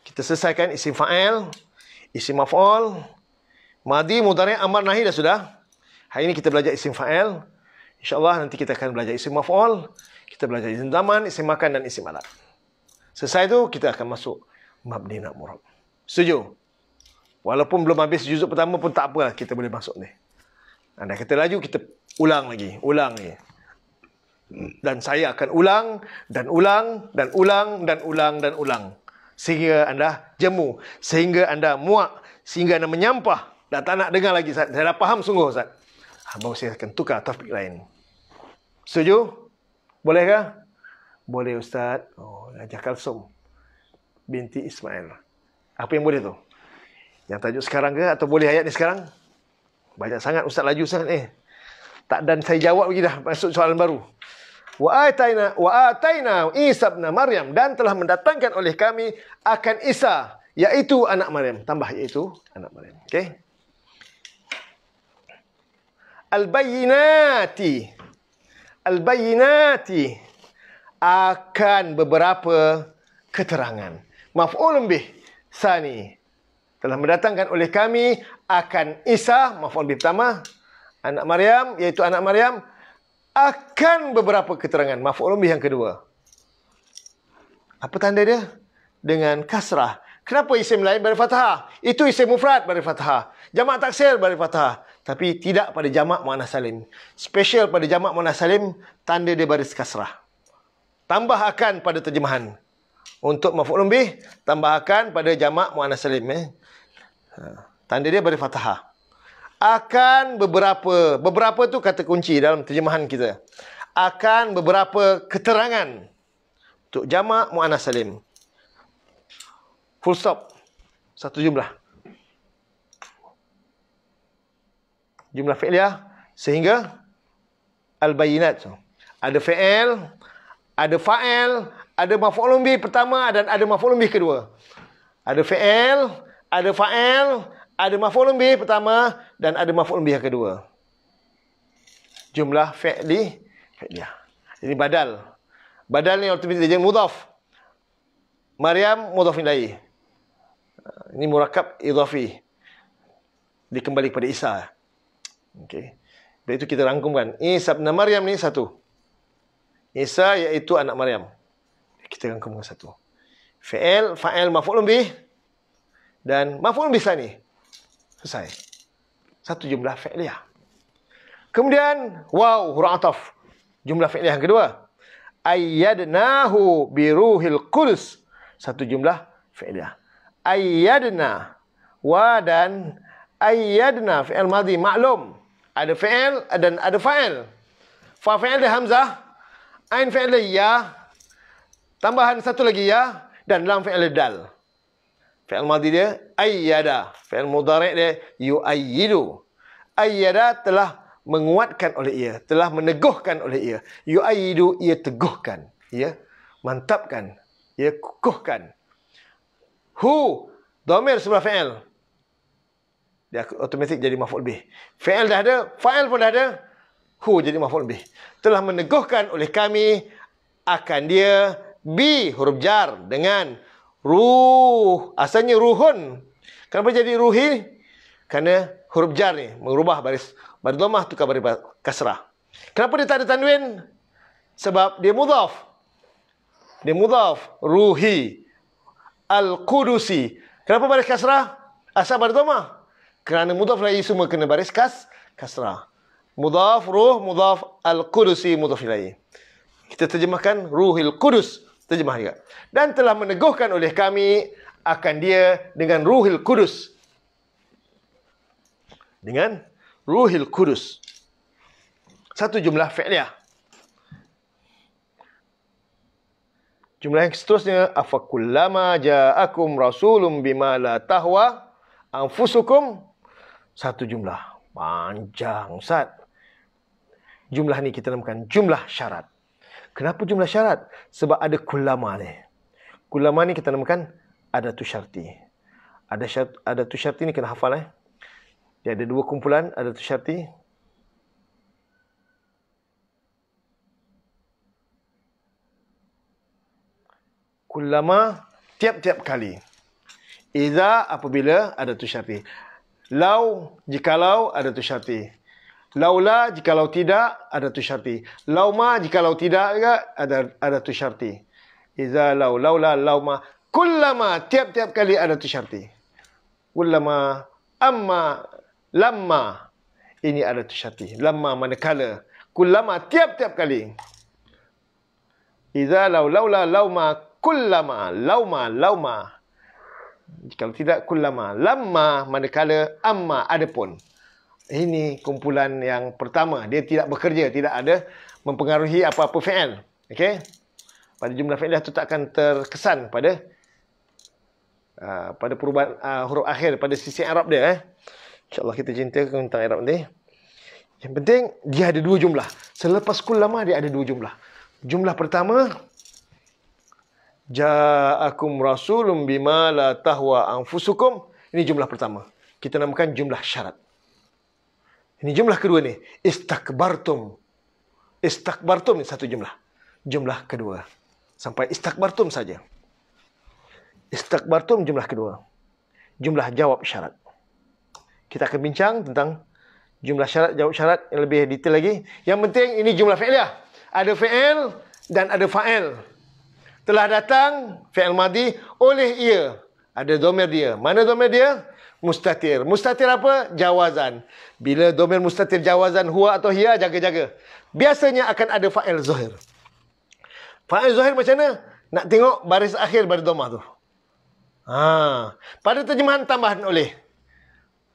Kita selesaikan isim fa'al, isim maf'ul, madi, mudhari, amar, nahi dah sudah. Hari ini kita belajar isim fa'al. InsyaAllah nanti kita akan belajar isim maf'ul, kita belajar isim zaman, isim makan dan isim alat. Selesai tu kita akan masuk mabni dan mu'rab. Setuju? Walaupun belum habis juzuk pertama pun tak apalah kita boleh masuk ni. Anda kata laju kita ulang lagi, ulang lagi. Dan saya akan ulang dan ulang dan ulang dan ulang dan ulang. Sehingga anda jemu, sehingga anda muak, sehingga anda menyampah dan tak nak dengar lagi Ustaz. Saya dah faham sungguh Ustaz. Abang saya akan tukar topik lain. Setuju? Bolehkah? Boleh Ustaz. Oh, Raja Kalsum. Binti Ismail. Apa yang boleh tu? Yang tajuk sekarang ke atau boleh ayat ni sekarang? Banyak sangat ustaz laju sangat Eh. Tak dan saya jawab lagi dah masuk soalan baru. Wa ataina wa ataina Isa bin Maryam dan telah mendatangkan oleh kami akan Isa iaitu anak Maryam tambah iaitu anak Maryam. Okey. Al-bayyinati Al-bayyinati akan beberapa keterangan. Maf'ulun bih sani telah mendatangkan oleh kami akan Isa, maaf pertama, anak Maryam, iaitu anak Maryam, akan beberapa keterangan, maaf lebih yang kedua. Apa tanda dia? Dengan kasrah. Kenapa isim lain bari fathah? Itu isim mufrad bari fathah. Jamak taksir bari fathah. Tapi tidak pada jamak mu'anah salim. Special pada jamak mu'anah salim, tanda dia baris kasrah. Tambah akan pada terjemahan. Untuk maf'ul lebih, tambah akan pada jamak mu'anah salim. Eh. Ha. Tanda dia baris fathah. Akan beberapa, beberapa tu kata kunci dalam terjemahan kita. Akan beberapa keterangan untuk jama' mu'anah salim. Full stop. Satu jumlah. Jumlah fi'liah ya. sehingga al-bayinat. Ada fi'l, ada fa'il, ada maf'ulumbi pertama dan ada maf'ulumbi kedua. Ada fi'l, ada ada fa'al, ada maf'ul bih pertama dan ada maf'ul bih kedua. Jumlah fi'li, fi'liyah. Ini badal. Badal ni ultimate dia jadi mudhaf. Maryam mudhaf ilaih. Ini murakab idhafi. Dikembali kepada Isa. Okey. Dan itu kita rangkumkan. Isa bin Maryam ni satu. Isa iaitu anak Maryam. Kita rangkumkan satu. Fi'il, fa'il, maf'ul bih dan maf'ul bisa ni selesai satu jumlah fi'liyah kemudian wow huruf ataf jumlah fi'liyah yang kedua ayyadnahu bi ruhil quds satu jumlah fi'liyah ayyadna wa dan ayyadna fi'il madhi maklum ada fi'il dan ada fa'il fa fi'il di hamzah ain fi'il ya tambahan satu lagi ya dan dalam fi'il dal Fi'il madhi dia ayyada. Fi'il mudhari' dia yu'ayyidu. Ayyada telah menguatkan oleh ia, telah meneguhkan oleh ia. Yu'ayyidu ia teguhkan, ya. Mantapkan, ia kukuhkan. Hu dhamir sebelah fi'il. Dia otomatik jadi maf'ul bih. Fi'il dah ada, fa'il pun dah ada. Hu jadi maf'ul bih. Telah meneguhkan oleh kami akan dia bi huruf jar dengan Ruh. Asalnya ruhun. Kenapa jadi ruhi? Kerana huruf jar ni merubah baris. Baris domah tukar baris kasrah. Kenapa dia tak ada tanwin? Sebab dia mudhaf. Dia mudhaf. Ruhi. Al-Qudusi. Kenapa baris kasrah? Asal baris domah. Kerana mudhaf lagi semua kena baris kas kasrah. Mudhaf ruh, mudhaf al-Qudusi, mudhaf lagi. Kita terjemahkan ruhil kudus terjemah juga. Dan telah meneguhkan oleh kami akan dia dengan ruhil kudus. Dengan ruhil kudus. Satu jumlah fi'liyah. Jumlah yang seterusnya. Afakullama ja'akum rasulum bima la tahwa anfusukum. Satu jumlah. Panjang, Ustaz. Jumlah ni kita namakan jumlah syarat. Kenapa jumlah syarat? Sebab ada kulama ni. Kulama ni kita namakan ada tu syarti. Ada syar, ada tu syarti ni kena hafal eh. Dia ada dua kumpulan ada tu syarti. Kulama tiap-tiap kali. Iza apabila ada tu syarti. Lau jikalau ada tu syarti. Laula jika lau tidak ada tu syarti. Lauma lau tidak juga ada ada tu syarti. Iza lau laula lauma kullama tiap-tiap kali ada tu syarti. Kullama amma lamma ini ada tu syarti. Lamma manakala kullama tiap-tiap kali. Iza lau laula lauma kullama lauma lauma jika tidak kullama lamma manakala amma ada pun ini kumpulan yang pertama. Dia tidak bekerja, tidak ada mempengaruhi apa-apa fi'al. Okey? Pada jumlah fi'al itu takkan terkesan pada uh, pada perubahan uh, huruf akhir pada sisi Arab dia. Eh? InsyaAllah kita cinta tentang Arab ni. Yang penting, dia ada dua jumlah. Selepas kul dia ada dua jumlah. Jumlah pertama, Ja'akum rasulum bima la tahwa anfusukum. Ini jumlah pertama. Kita namakan jumlah syarat. Ini jumlah kedua ni. Istakbartum. Istakbartum ni satu jumlah. Jumlah kedua. Sampai istakbartum saja. Istakbartum jumlah kedua. Jumlah jawab syarat. Kita akan bincang tentang jumlah syarat, jawab syarat yang lebih detail lagi. Yang penting ini jumlah fi'liah. Ya. Ada fi'il dan ada fa'il. Telah datang fi'il madi oleh ia. Ada domer dia. Mana domer dia? mustatir. Mustatir apa? Jawazan. Bila domain mustatir jawazan huwa atau hiya, jaga-jaga. Biasanya akan ada fa'il zuhir. Fa'il zuhir macam mana? Nak tengok baris akhir pada domah tu. Ha. Pada terjemahan tambahan oleh.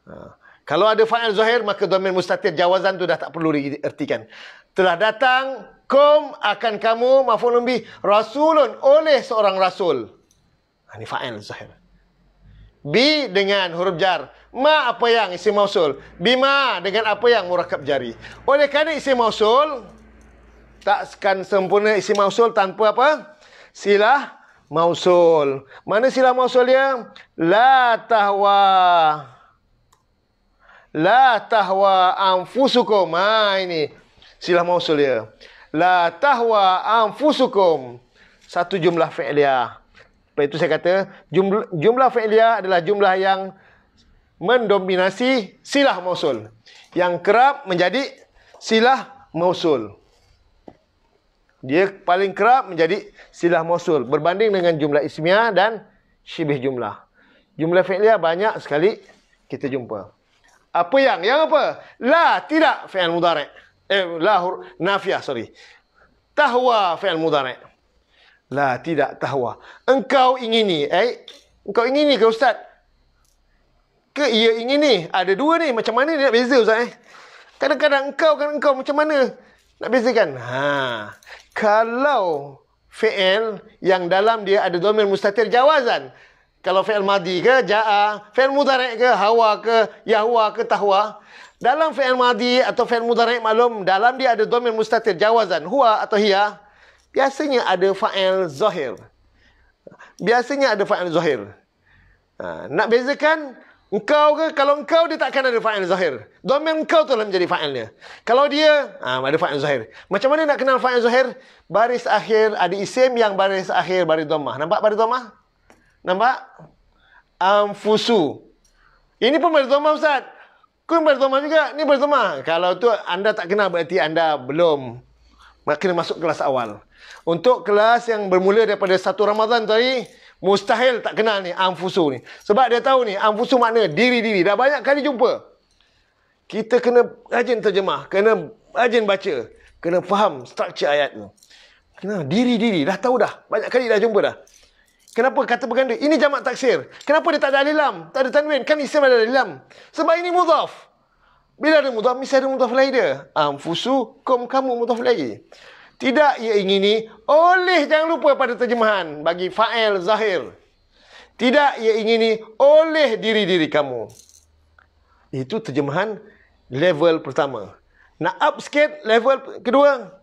Ha. Kalau ada fa'il zuhir, maka domain mustatir jawazan tu dah tak perlu diertikan. Telah datang, kum akan kamu, mafulun bi, rasulun oleh seorang rasul. ini ha, fa'il zuhir. Bi dengan huruf jar. Ma apa yang isim mausul? Bima dengan apa yang murakab jari. Oleh kerana isim mausul takkan sempurna isim mausul tanpa apa? Silah mausul. Mana silah mausul dia? La tahwa. La tahwa anfusukum. Ha ini silah mausul dia. La tahwa anfusukum. Satu jumlah fi'liyah. Lepas itu saya kata, jumlah, jumlah failure adalah jumlah yang mendominasi silah mausul. Yang kerap menjadi silah mausul. Dia paling kerap menjadi silah mausul. Berbanding dengan jumlah ismiah dan syibih jumlah. Jumlah failure banyak sekali kita jumpa. Apa yang? Yang apa? La, tidak fi'al mudarek. Eh, la, nafiah, sorry. Tahwa fi'al mudarek. La tidak tahwa. Ah. Engkau ingin ni. Eh? Engkau ingin ni ke Ustaz? Ke ia ingin ni? Ada dua ni. Macam mana dia nak beza Ustaz eh? Kadang-kadang engkau kan engkau. Macam mana nak kan? Ha. Kalau fi'il yang dalam dia ada domain mustatir jawazan. Kalau fi'il madi ke ja'a. Fi'il mudarek ke hawa ke yahwa ke tahwa. Dalam fi'il madi atau fi'il mudarek maklum. Dalam dia ada domain mustatir jawazan. Hua atau hiya. Hiya biasanya ada fa'il zahir. Biasanya ada fa'il zahir. Ha, nak bezakan engkau ke kalau engkau dia takkan ada fa'il zahir. Domain engkau tu lah menjadi fa'ilnya. Kalau dia ha, ada fa'il zahir. Macam mana nak kenal fa'il zahir? Baris akhir ada isim yang baris akhir baris domah. Nampak baris domah? Nampak? Amfusu. Ini pun baris domah Ustaz. Kun baris domah juga. Ini baris domah. Kalau tu anda tak kenal berarti anda belum kena masuk kelas awal. Untuk kelas yang bermula daripada satu Ramadan tadi, mustahil tak kenal ni Amfusu ni. Sebab dia tahu ni Amfusu makna diri-diri. Dah banyak kali jumpa. Kita kena rajin terjemah. Kena rajin baca. Kena faham struktur ayat tu. Kena diri-diri. Dah tahu dah. Banyak kali dah jumpa dah. Kenapa kata berganda? Ini jamak taksir. Kenapa dia tak ada alilam? Tak ada tanwin. Kan isim ada alilam. Sebab ini mudhaf. Bila ada mudhaf, misalnya ada mudhaf lain dia. Amfusu, kom kamu mudhaf lagi tidak ia ingini oleh jangan lupa pada terjemahan bagi fa'il zahir tidak ia ingini oleh diri-diri kamu itu terjemahan level pertama nak up sikit level kedua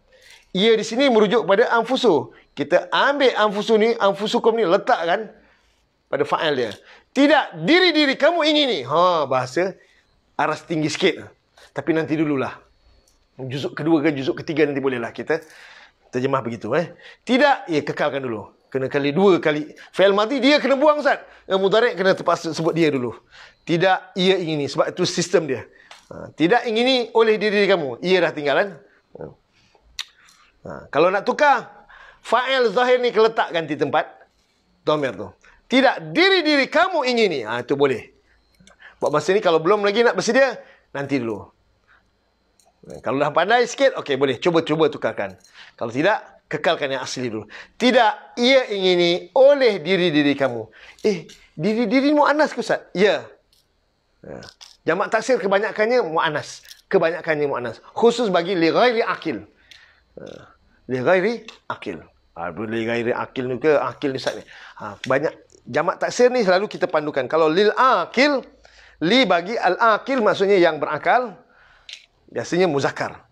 ia di sini merujuk pada anfusu kita ambil anfusu ni anfusukum ni letak kan pada fa'il dia tidak diri-diri kamu ingini ha bahasa aras tinggi sikit tapi nanti dululah juzuk kedua ke juzuk ketiga nanti bolehlah kita terjemah begitu eh. Tidak, ya kekalkan dulu. Kena kali dua kali. Fail mati, dia kena buang, Ustaz. Yang mudarik kena terpaksa sebut dia dulu. Tidak, ia ini Sebab itu sistem dia. Ha, tidak ingin ini oleh diri, diri kamu. Ia dah tinggalan. Ha. Ha, kalau nak tukar, fail zahir ni keletak ganti tempat. Domer tu. Tidak, diri-diri kamu ingin ingini. Ha, itu boleh. Buat masa ni, kalau belum lagi nak bersedia, nanti dulu. Kalau dah pandai sikit, okey boleh. Cuba-cuba tukarkan. Kalau tidak, kekalkan yang asli dulu. Tidak, ia ingini oleh diri-diri kamu. Eh, diri-dirimu anas ke Ustaz? Ya. ya. Jamak taksir kebanyakannya mu'anas. Kebanyakannya mu'anas. Khusus bagi li ghairi akil. Ya. Li ghairi akil. Li ghairi akil ni ke? Akil ni Ustaz ni. Ha, banyak. Jamak taksir ni selalu kita pandukan. Kalau lil akil, li bagi al akil maksudnya yang berakal biasanya muzakar.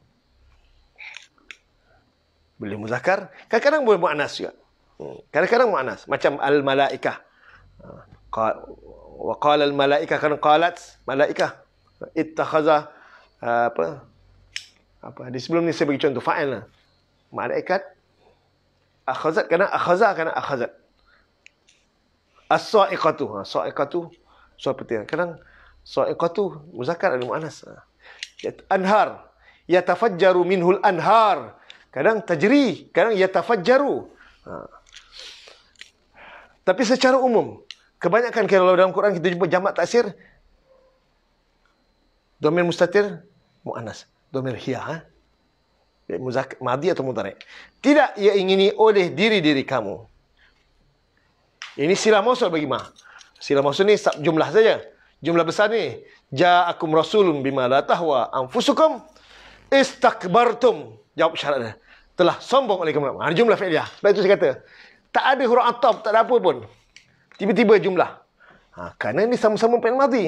Boleh muzakar, kadang-kadang boleh mu'anas juga. Hmm. Kadang-kadang mu'anas. Macam al malaika. Ah, wa qala al malaika kan qalat malaikah. Ittakhaza ah, apa? Apa? Di sebelum ni saya bagi contoh fa'il lah. Malaikat. Akhazat kan akhazat, kan akhazat. As-sa'iqatu. Ha, ah, so'iqatu. So'iqatu. Kadang so'iqatu muzakar al-mu'anas. Ha anhar yatafajjaru minhul anhar kadang tajri kadang yatafajjaru ha. tapi secara umum kebanyakan kan kalau dalam Quran kita jumpa jamak taksir domir mustatir mu'anas, domir hiya ha? Eh, madi atau mudhari tidak ia ingini oleh diri-diri kamu ini sila mausul bagi mah sila mausul ni sub jumlah saja jumlah besar ni akum rasulun bima la tahwa anfusukum istakbartum jawab syarat dia telah sombong oleh kamu ha, jumlah fi'liyah baik tu saya kata tak ada huruf ataf tak ada apa pun tiba-tiba jumlah ha, kerana ni sama-sama fi'il madhi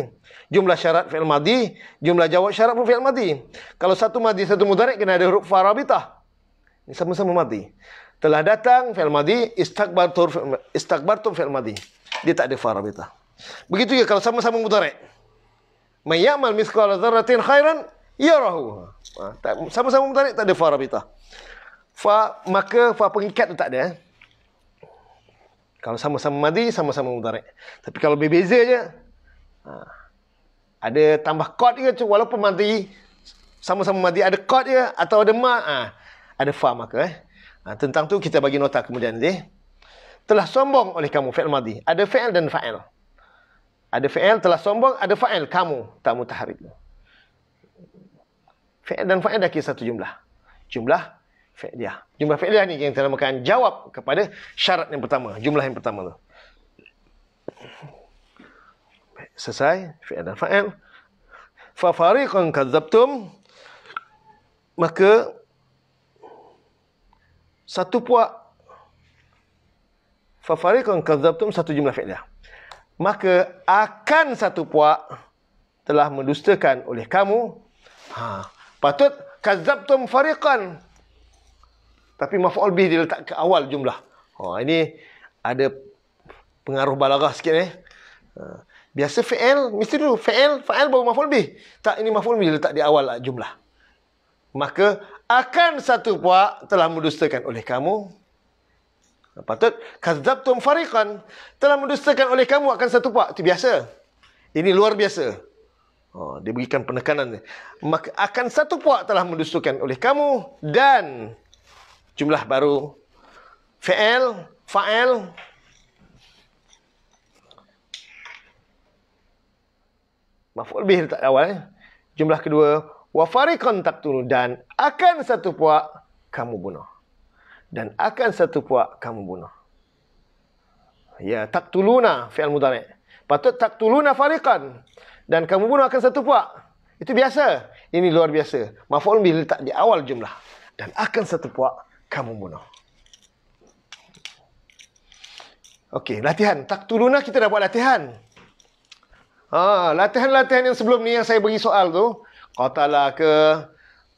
jumlah syarat fi'il madhi jumlah jawab syarat pun fi'il madhi kalau satu madhi satu mudarik kena ada huruf farabitah ni sama-sama madhi telah datang fi'il madhi istakbartum istakbartum fi'il madhi dia tak ada farabitah Begitu juga kalau sama-sama mudarek. Mayyamal miskal zaratin khairan, ya Sama-sama mudarek, tak ada farabita. Fa, maka fa pengikat tu tak ada. Eh. Kalau sama-sama madi, sama-sama mudarek. Tapi kalau berbeza aja, ah, ada tambah kod je, walaupun madi, sama-sama madi, ada kod ya atau ada ma, ah, ada fa maka. Eh? tentang tu kita bagi nota kemudian nanti. Telah sombong oleh kamu fi'il madi. Ada fi'il dan fa'il. Ada fi'il telah sombong, ada fa'il kamu tak mutaharib. Fi'il dan fa'il dah kira satu jumlah. Jumlah dia. Jumlah dia ni yang telah makan jawab kepada syarat yang pertama, jumlah yang pertama tu. Selesai fi'il dan fa'il. Fa fariqan kadzabtum maka satu puak fa fariqan kadzabtum satu jumlah fi'liyah maka akan satu puak telah mendustakan oleh kamu. Ha. Patut tum fariqan. Tapi maf'ul bih diletak ke awal jumlah. Ha. Ini ada pengaruh balarah sikit Eh. Ha. Biasa fi'il, mesti dulu fi'il, fa'il baru maf'ul bih. Tak, ini maf'ul bih diletak di awal lah jumlah. Maka akan satu puak telah mendustakan oleh kamu. Patut kazzabtum fariqan telah mendustakan oleh kamu akan satu pak. Itu biasa. Ini luar biasa. Oh, dia berikan penekanan. Maka akan satu puak telah mendustukan oleh kamu. Dan jumlah baru. Fa'el. Fa'el. Maaf, lebih tak awal. Eh. Jumlah kedua. Wafarikon tak turun. Dan akan satu puak kamu bunuh dan akan satu puak kamu bunuh. Ya, taktuluna al mudhari. Patut taktuluna farikan. dan kamu bunuh akan satu puak. Itu biasa. Ini luar biasa. Maf'ul bih tak di awal jumlah dan akan satu puak kamu bunuh. Okey, latihan. Tak Taktuluna kita dah buat latihan. Ha, latihan-latihan yang sebelum ni yang saya bagi soal tu, qatala ke,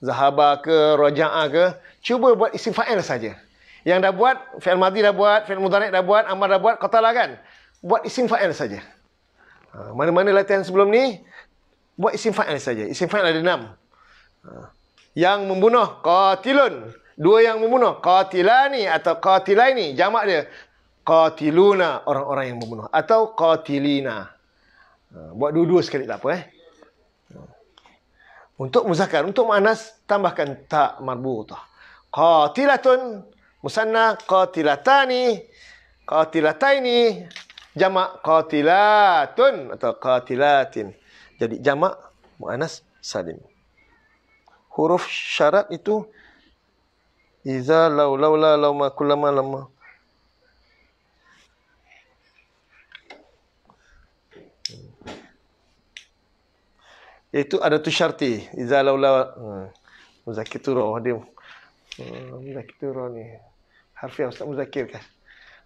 Zahabah ke, raja'a ke, cuba buat isim fa'il saja. Yang dah buat, fi'il madhi dah buat, fi'il mudhari dah buat, amar dah buat, qatala kan? Buat isim fa'il saja. Ha, mana-mana latihan sebelum ni, buat isim fa'il saja. Isim fa'il ada enam. Ha, yang membunuh, qatilun. Dua yang membunuh, qatilani atau qatilaini. Jamak dia, qatiluna orang-orang yang membunuh. Atau qatilina. Ha, buat dua-dua sekali tak apa eh. Untuk muzakkar, untuk manas, tambahkan tak marbutah qatilatun musanna qatilatani qatilataini jamak qatilatun atau qatilatin jadi jamak muannas salim huruf syarat itu iza law law la law ma kullama lam itu ada tu syarti iza law la hmm. muzakkitu rawadim Hmm, Muzakir Roh ni. Harfiah Ustaz Muzakir kan.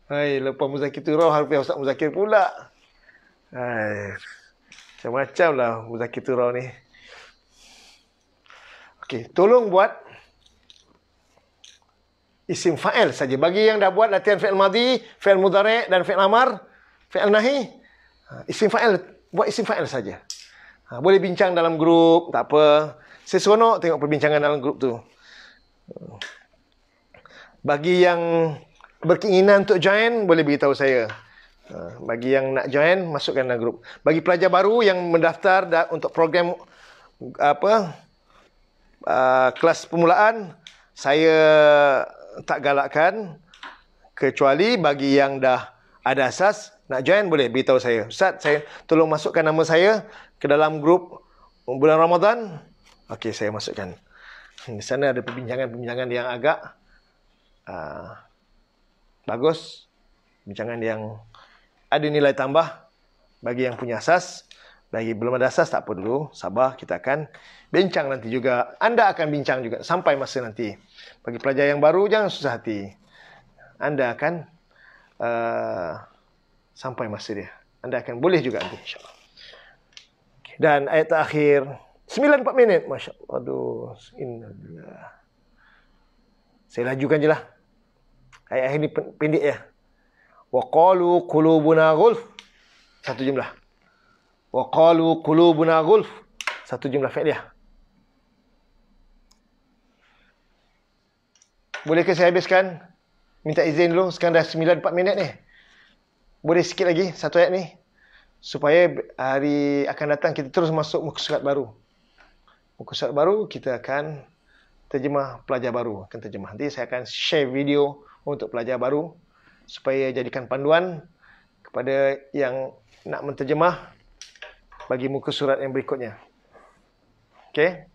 Hai, lepas Muzakir Turah, harfiah Ustaz Muzakir pula. Hai, macam-macam lah Muzakir Turah ni. Okey, tolong buat isim fa'al saja. Bagi yang dah buat latihan fa'al madi, fa'al mudarek dan fa'al amar, fa'al nahi, ha, isim fa'al, buat isim fa'al saja. Ha, boleh bincang dalam grup, tak apa. Saya tengok perbincangan dalam grup tu. Bagi yang berkeinginan untuk join, boleh beritahu saya. Ha, bagi yang nak join, masukkan dalam grup. Bagi pelajar baru yang mendaftar untuk program apa kelas permulaan, saya tak galakkan. Kecuali bagi yang dah ada asas, nak join boleh beritahu saya. Ustaz, saya tolong masukkan nama saya ke dalam grup bulan Ramadan. Okey, saya masukkan. Di sana ada perbincangan-perbincangan yang agak uh, bagus. Perbincangan yang ada nilai tambah bagi yang punya asas. Bagi belum ada asas, tak apa dulu. Sabar, kita akan bincang nanti juga. Anda akan bincang juga sampai masa nanti. Bagi pelajar yang baru, jangan susah hati. Anda akan uh, sampai masa dia. Anda akan boleh juga nanti, insyaAllah. Dan ayat terakhir, Sembilan empat minit. Masya Allah. Aduh. Innalillah. Saya lajukan je lah. Ayat ini pendek ya. Wa qalu qulubuna Satu jumlah. Wa qalu qulubuna ghulf. Satu jumlah fi'liyah. Bolehkah saya habiskan? Minta izin dulu. Sekarang dah empat minit ni. Boleh sikit lagi satu ayat ni. Supaya hari akan datang kita terus masuk muka surat baru muka surat baru kita akan terjemah pelajar baru akan terjemah nanti saya akan share video untuk pelajar baru supaya jadikan panduan kepada yang nak menterjemah bagi muka surat yang berikutnya okey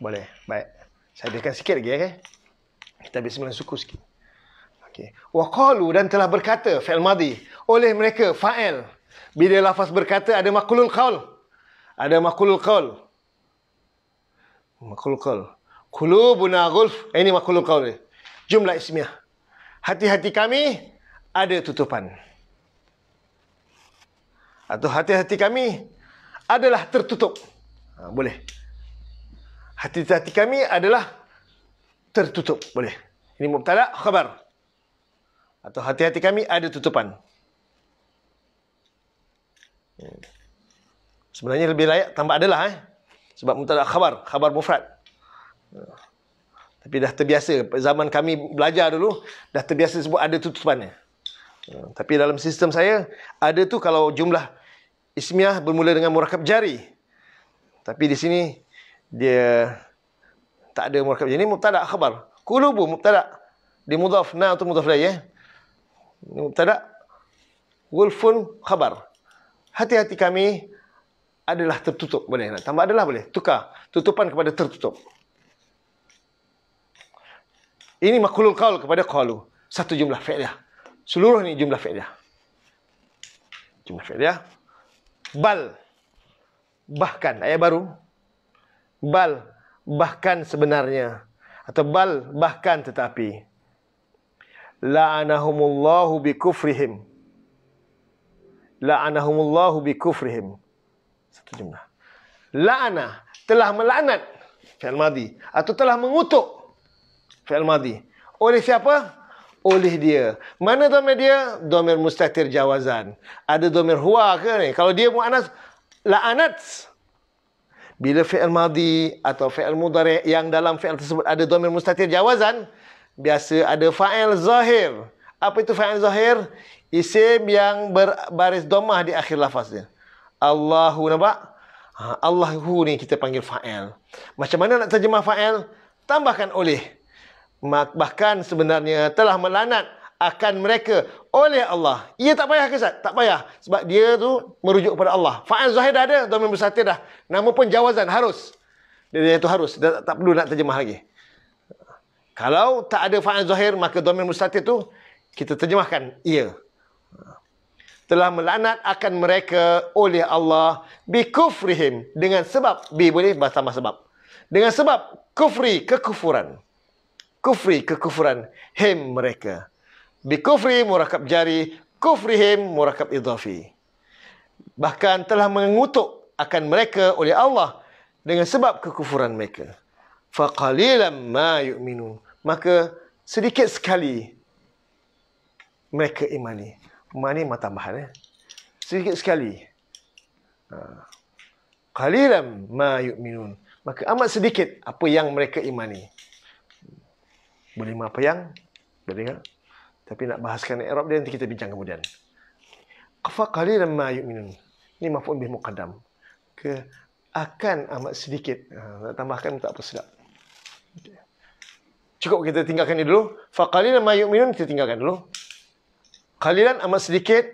boleh baik saya berikan sikit lagi okey kita bismillah suku sikit okey waqalu dan telah berkata fi'il madhi oleh mereka fa'il bila lafaz berkata ada maqulul qaul ada makulul qaul makulul qaul qulubuna ghulf eh, ini makulul qaul jumlah ismiah hati-hati kami ada tutupan atau hati-hati kami adalah tertutup ha, boleh hati-hati kami adalah tertutup boleh ini mubtada khabar atau hati-hati kami ada tutupan Thank Sebenarnya lebih layak tambah adalah eh. Sebab tak khabar, khabar mufrad. Tapi dah terbiasa zaman kami belajar dulu dah terbiasa sebut ada tutupannya. Hmm, tapi dalam sistem saya ada tu kalau jumlah ismiyah bermula dengan murakab jari. Tapi di sini dia tak ada murakab jari. Ini tak khabar. Kulubu mutada di mudhaf na atau mudhaf lay eh. Ini mutada Wulfun khabar. Hati-hati kami adalah tertutup. Boleh nak tambah adalah boleh. Tukar tutupan kepada tertutup. Ini makulul kaul kepada kaulu. Satu jumlah fi'liyah. Seluruh ni jumlah fi'liyah. Jumlah fi'liyah. Bal bahkan ayat baru bal bahkan sebenarnya atau bal bahkan tetapi la'anahumullahu bikufrihim la'anahumullahu bikufrihim satu jumlah. La'ana telah melanat fi'al madi atau telah mengutuk fi'al madi. Oleh siapa? Oleh dia. Mana domir dia? Domir mustatir jawazan. Ada domir huwa ke ni? Kalau dia mu'anas, la'anat. Bila fi'al madi atau fi'al mudare yang dalam fi'al tersebut ada domir mustatir jawazan, biasa ada fa'al zahir. Apa itu fa'al zahir? Isim yang berbaris domah di akhir lafaznya. Allahu nampak? Ha, Allahu ni kita panggil fa'al. Macam mana nak terjemah fa'al? Tambahkan oleh. Bahkan sebenarnya telah melanat akan mereka oleh Allah. Ia tak payah ke Ustaz? Tak payah. Sebab dia tu merujuk kepada Allah. Fa'al zahir dah ada. Domain bersatir dah. Nama pun jawazan. Harus. Dia itu harus. Dia tak perlu nak terjemah lagi. Kalau tak ada fa'al zahir, maka domain mustatir tu kita terjemahkan. Ia telah melanat akan mereka oleh Allah bi kufrihim dengan sebab bi boleh bertambah sebab dengan sebab kufri kekufuran kufri kekufuran him mereka bi kufri murakab jari kufrihim murakab idhafi bahkan telah mengutuk akan mereka oleh Allah dengan sebab kekufuran mereka faqalilam ma yu'minun maka sedikit sekali mereka imani Kemah ni mata tambahan eh. Sedikit sekali. Ha. Qalilam ma yu'minun. Maka amat sedikit apa yang mereka imani. Boleh ma apa yang? Boleh dengar? Tapi nak bahaskan Arab dia nanti kita bincang kemudian. Qafa qalilam ma yu'minun. Ini maf'un bih muqaddam. Ke akan amat sedikit. Ha, nak tambahkan tak apa sedap. Cukup kita tinggalkan ini dulu. Faqalina minum kita tinggalkan dulu. Kalilan amat sedikit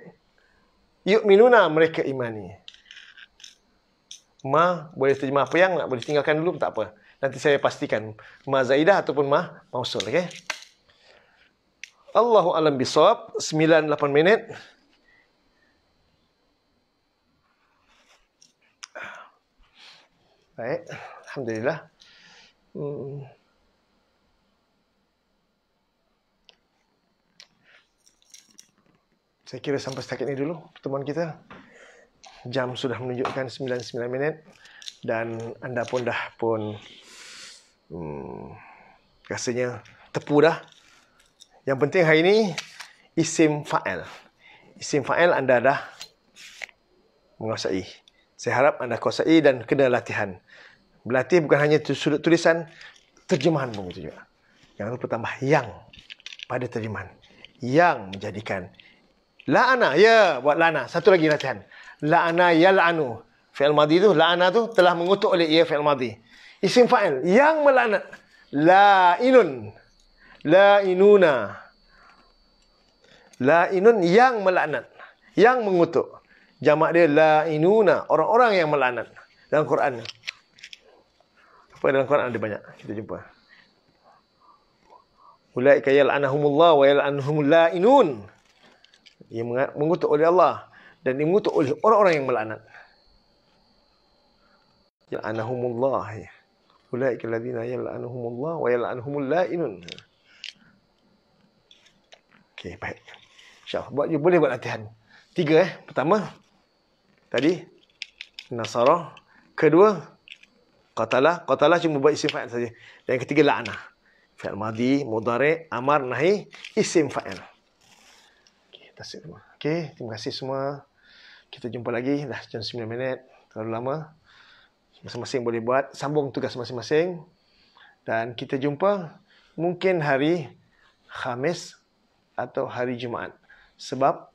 Yuk minuna mereka imani Ma boleh terima apa yang nak boleh tinggalkan dulu tak apa Nanti saya pastikan Ma Zaidah ataupun Ma Mausul okay? Allahu alam bisawab 9-8 minit Baik, Alhamdulillah. Hmm. Saya kira sampai setakat ini dulu pertemuan kita. Jam sudah menunjukkan 99 minit dan anda pun dah pun hmm, rasanya tepu dah. Yang penting hari ini isim fa'al. Isim fa'al anda dah menguasai. Saya harap anda kuasai dan kena latihan. Berlatih bukan hanya sudut tulisan, terjemahan pun begitu juga. Jangan lupa tambah yang pada terjemahan. Yang menjadikan La'ana, ya, buat la'ana. Satu lagi latihan. La'ana yal'anu. Fi'il madhi tu, la'ana tu telah mengutuk oleh ia fi'il madhi. Isim fa'il, yang melana. La'inun. La'inuna. La'inun yang melaknat. Yang mengutuk. Jamak dia la'inuna. Orang-orang yang melaknat. Dalam Quran Apa dalam Quran ada banyak. Kita jumpa. Ula'ika yal'anahumullah wa yal'anahumul la'inun. La'inun. Ia mengutuk oleh Allah dan ia mengutuk oleh orang-orang yang melaknat. Yal'anahumullah. Ulaika alladhina yal'anahumullah wa yal'anhumul la'inun. Okey, baik. Insya-Allah buat je boleh buat latihan. Tiga eh. Pertama tadi Nasara. Kedua Qatala. Qatala cuma buat isim fa'il saja. Dan ketiga la'nah. Fi'il madi, mudhari, amar, nahi, isim fa'il tasik semua. Okey, terima kasih semua. Kita jumpa lagi dah jam 9 minit. Terlalu lama. Masing-masing boleh buat sambung tugas masing-masing. Dan kita jumpa mungkin hari Khamis atau hari Jumaat. Sebab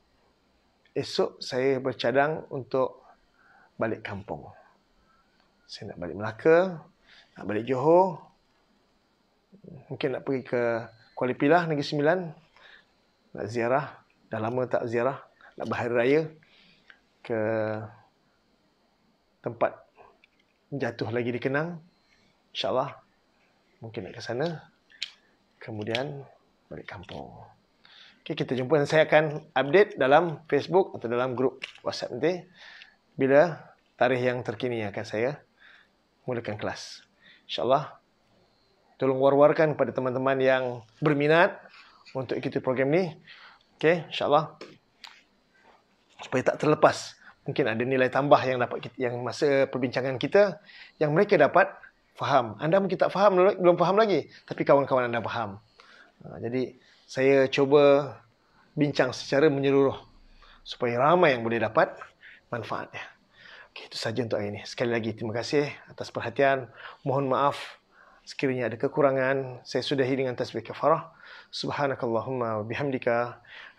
esok saya bercadang untuk balik kampung. Saya nak balik Melaka, nak balik Johor. Mungkin nak pergi ke Kuala Pilah, Negeri Sembilan. Nak ziarah dah lama tak ziarah nak berhari raya ke tempat jatuh lagi dikenang insyaallah mungkin nak ke sana kemudian balik kampung Okay, kita jumpa dan saya akan update dalam Facebook atau dalam grup WhatsApp nanti bila tarikh yang terkini akan saya mulakan kelas insyaallah tolong war-warkan kepada teman-teman yang berminat untuk ikuti program ni. Okey, insyaAllah. Supaya tak terlepas. Mungkin ada nilai tambah yang dapat kita, yang masa perbincangan kita, yang mereka dapat faham. Anda mungkin tak faham, belum faham lagi. Tapi kawan-kawan anda faham. Ha, jadi, saya cuba bincang secara menyeluruh. Supaya ramai yang boleh dapat manfaatnya. Okay, itu saja untuk hari ini. Sekali lagi, terima kasih atas perhatian. Mohon maaf sekiranya ada kekurangan. Saya sudahi dengan tasbih kafarah. Subhanakallahumma wa bihamdika.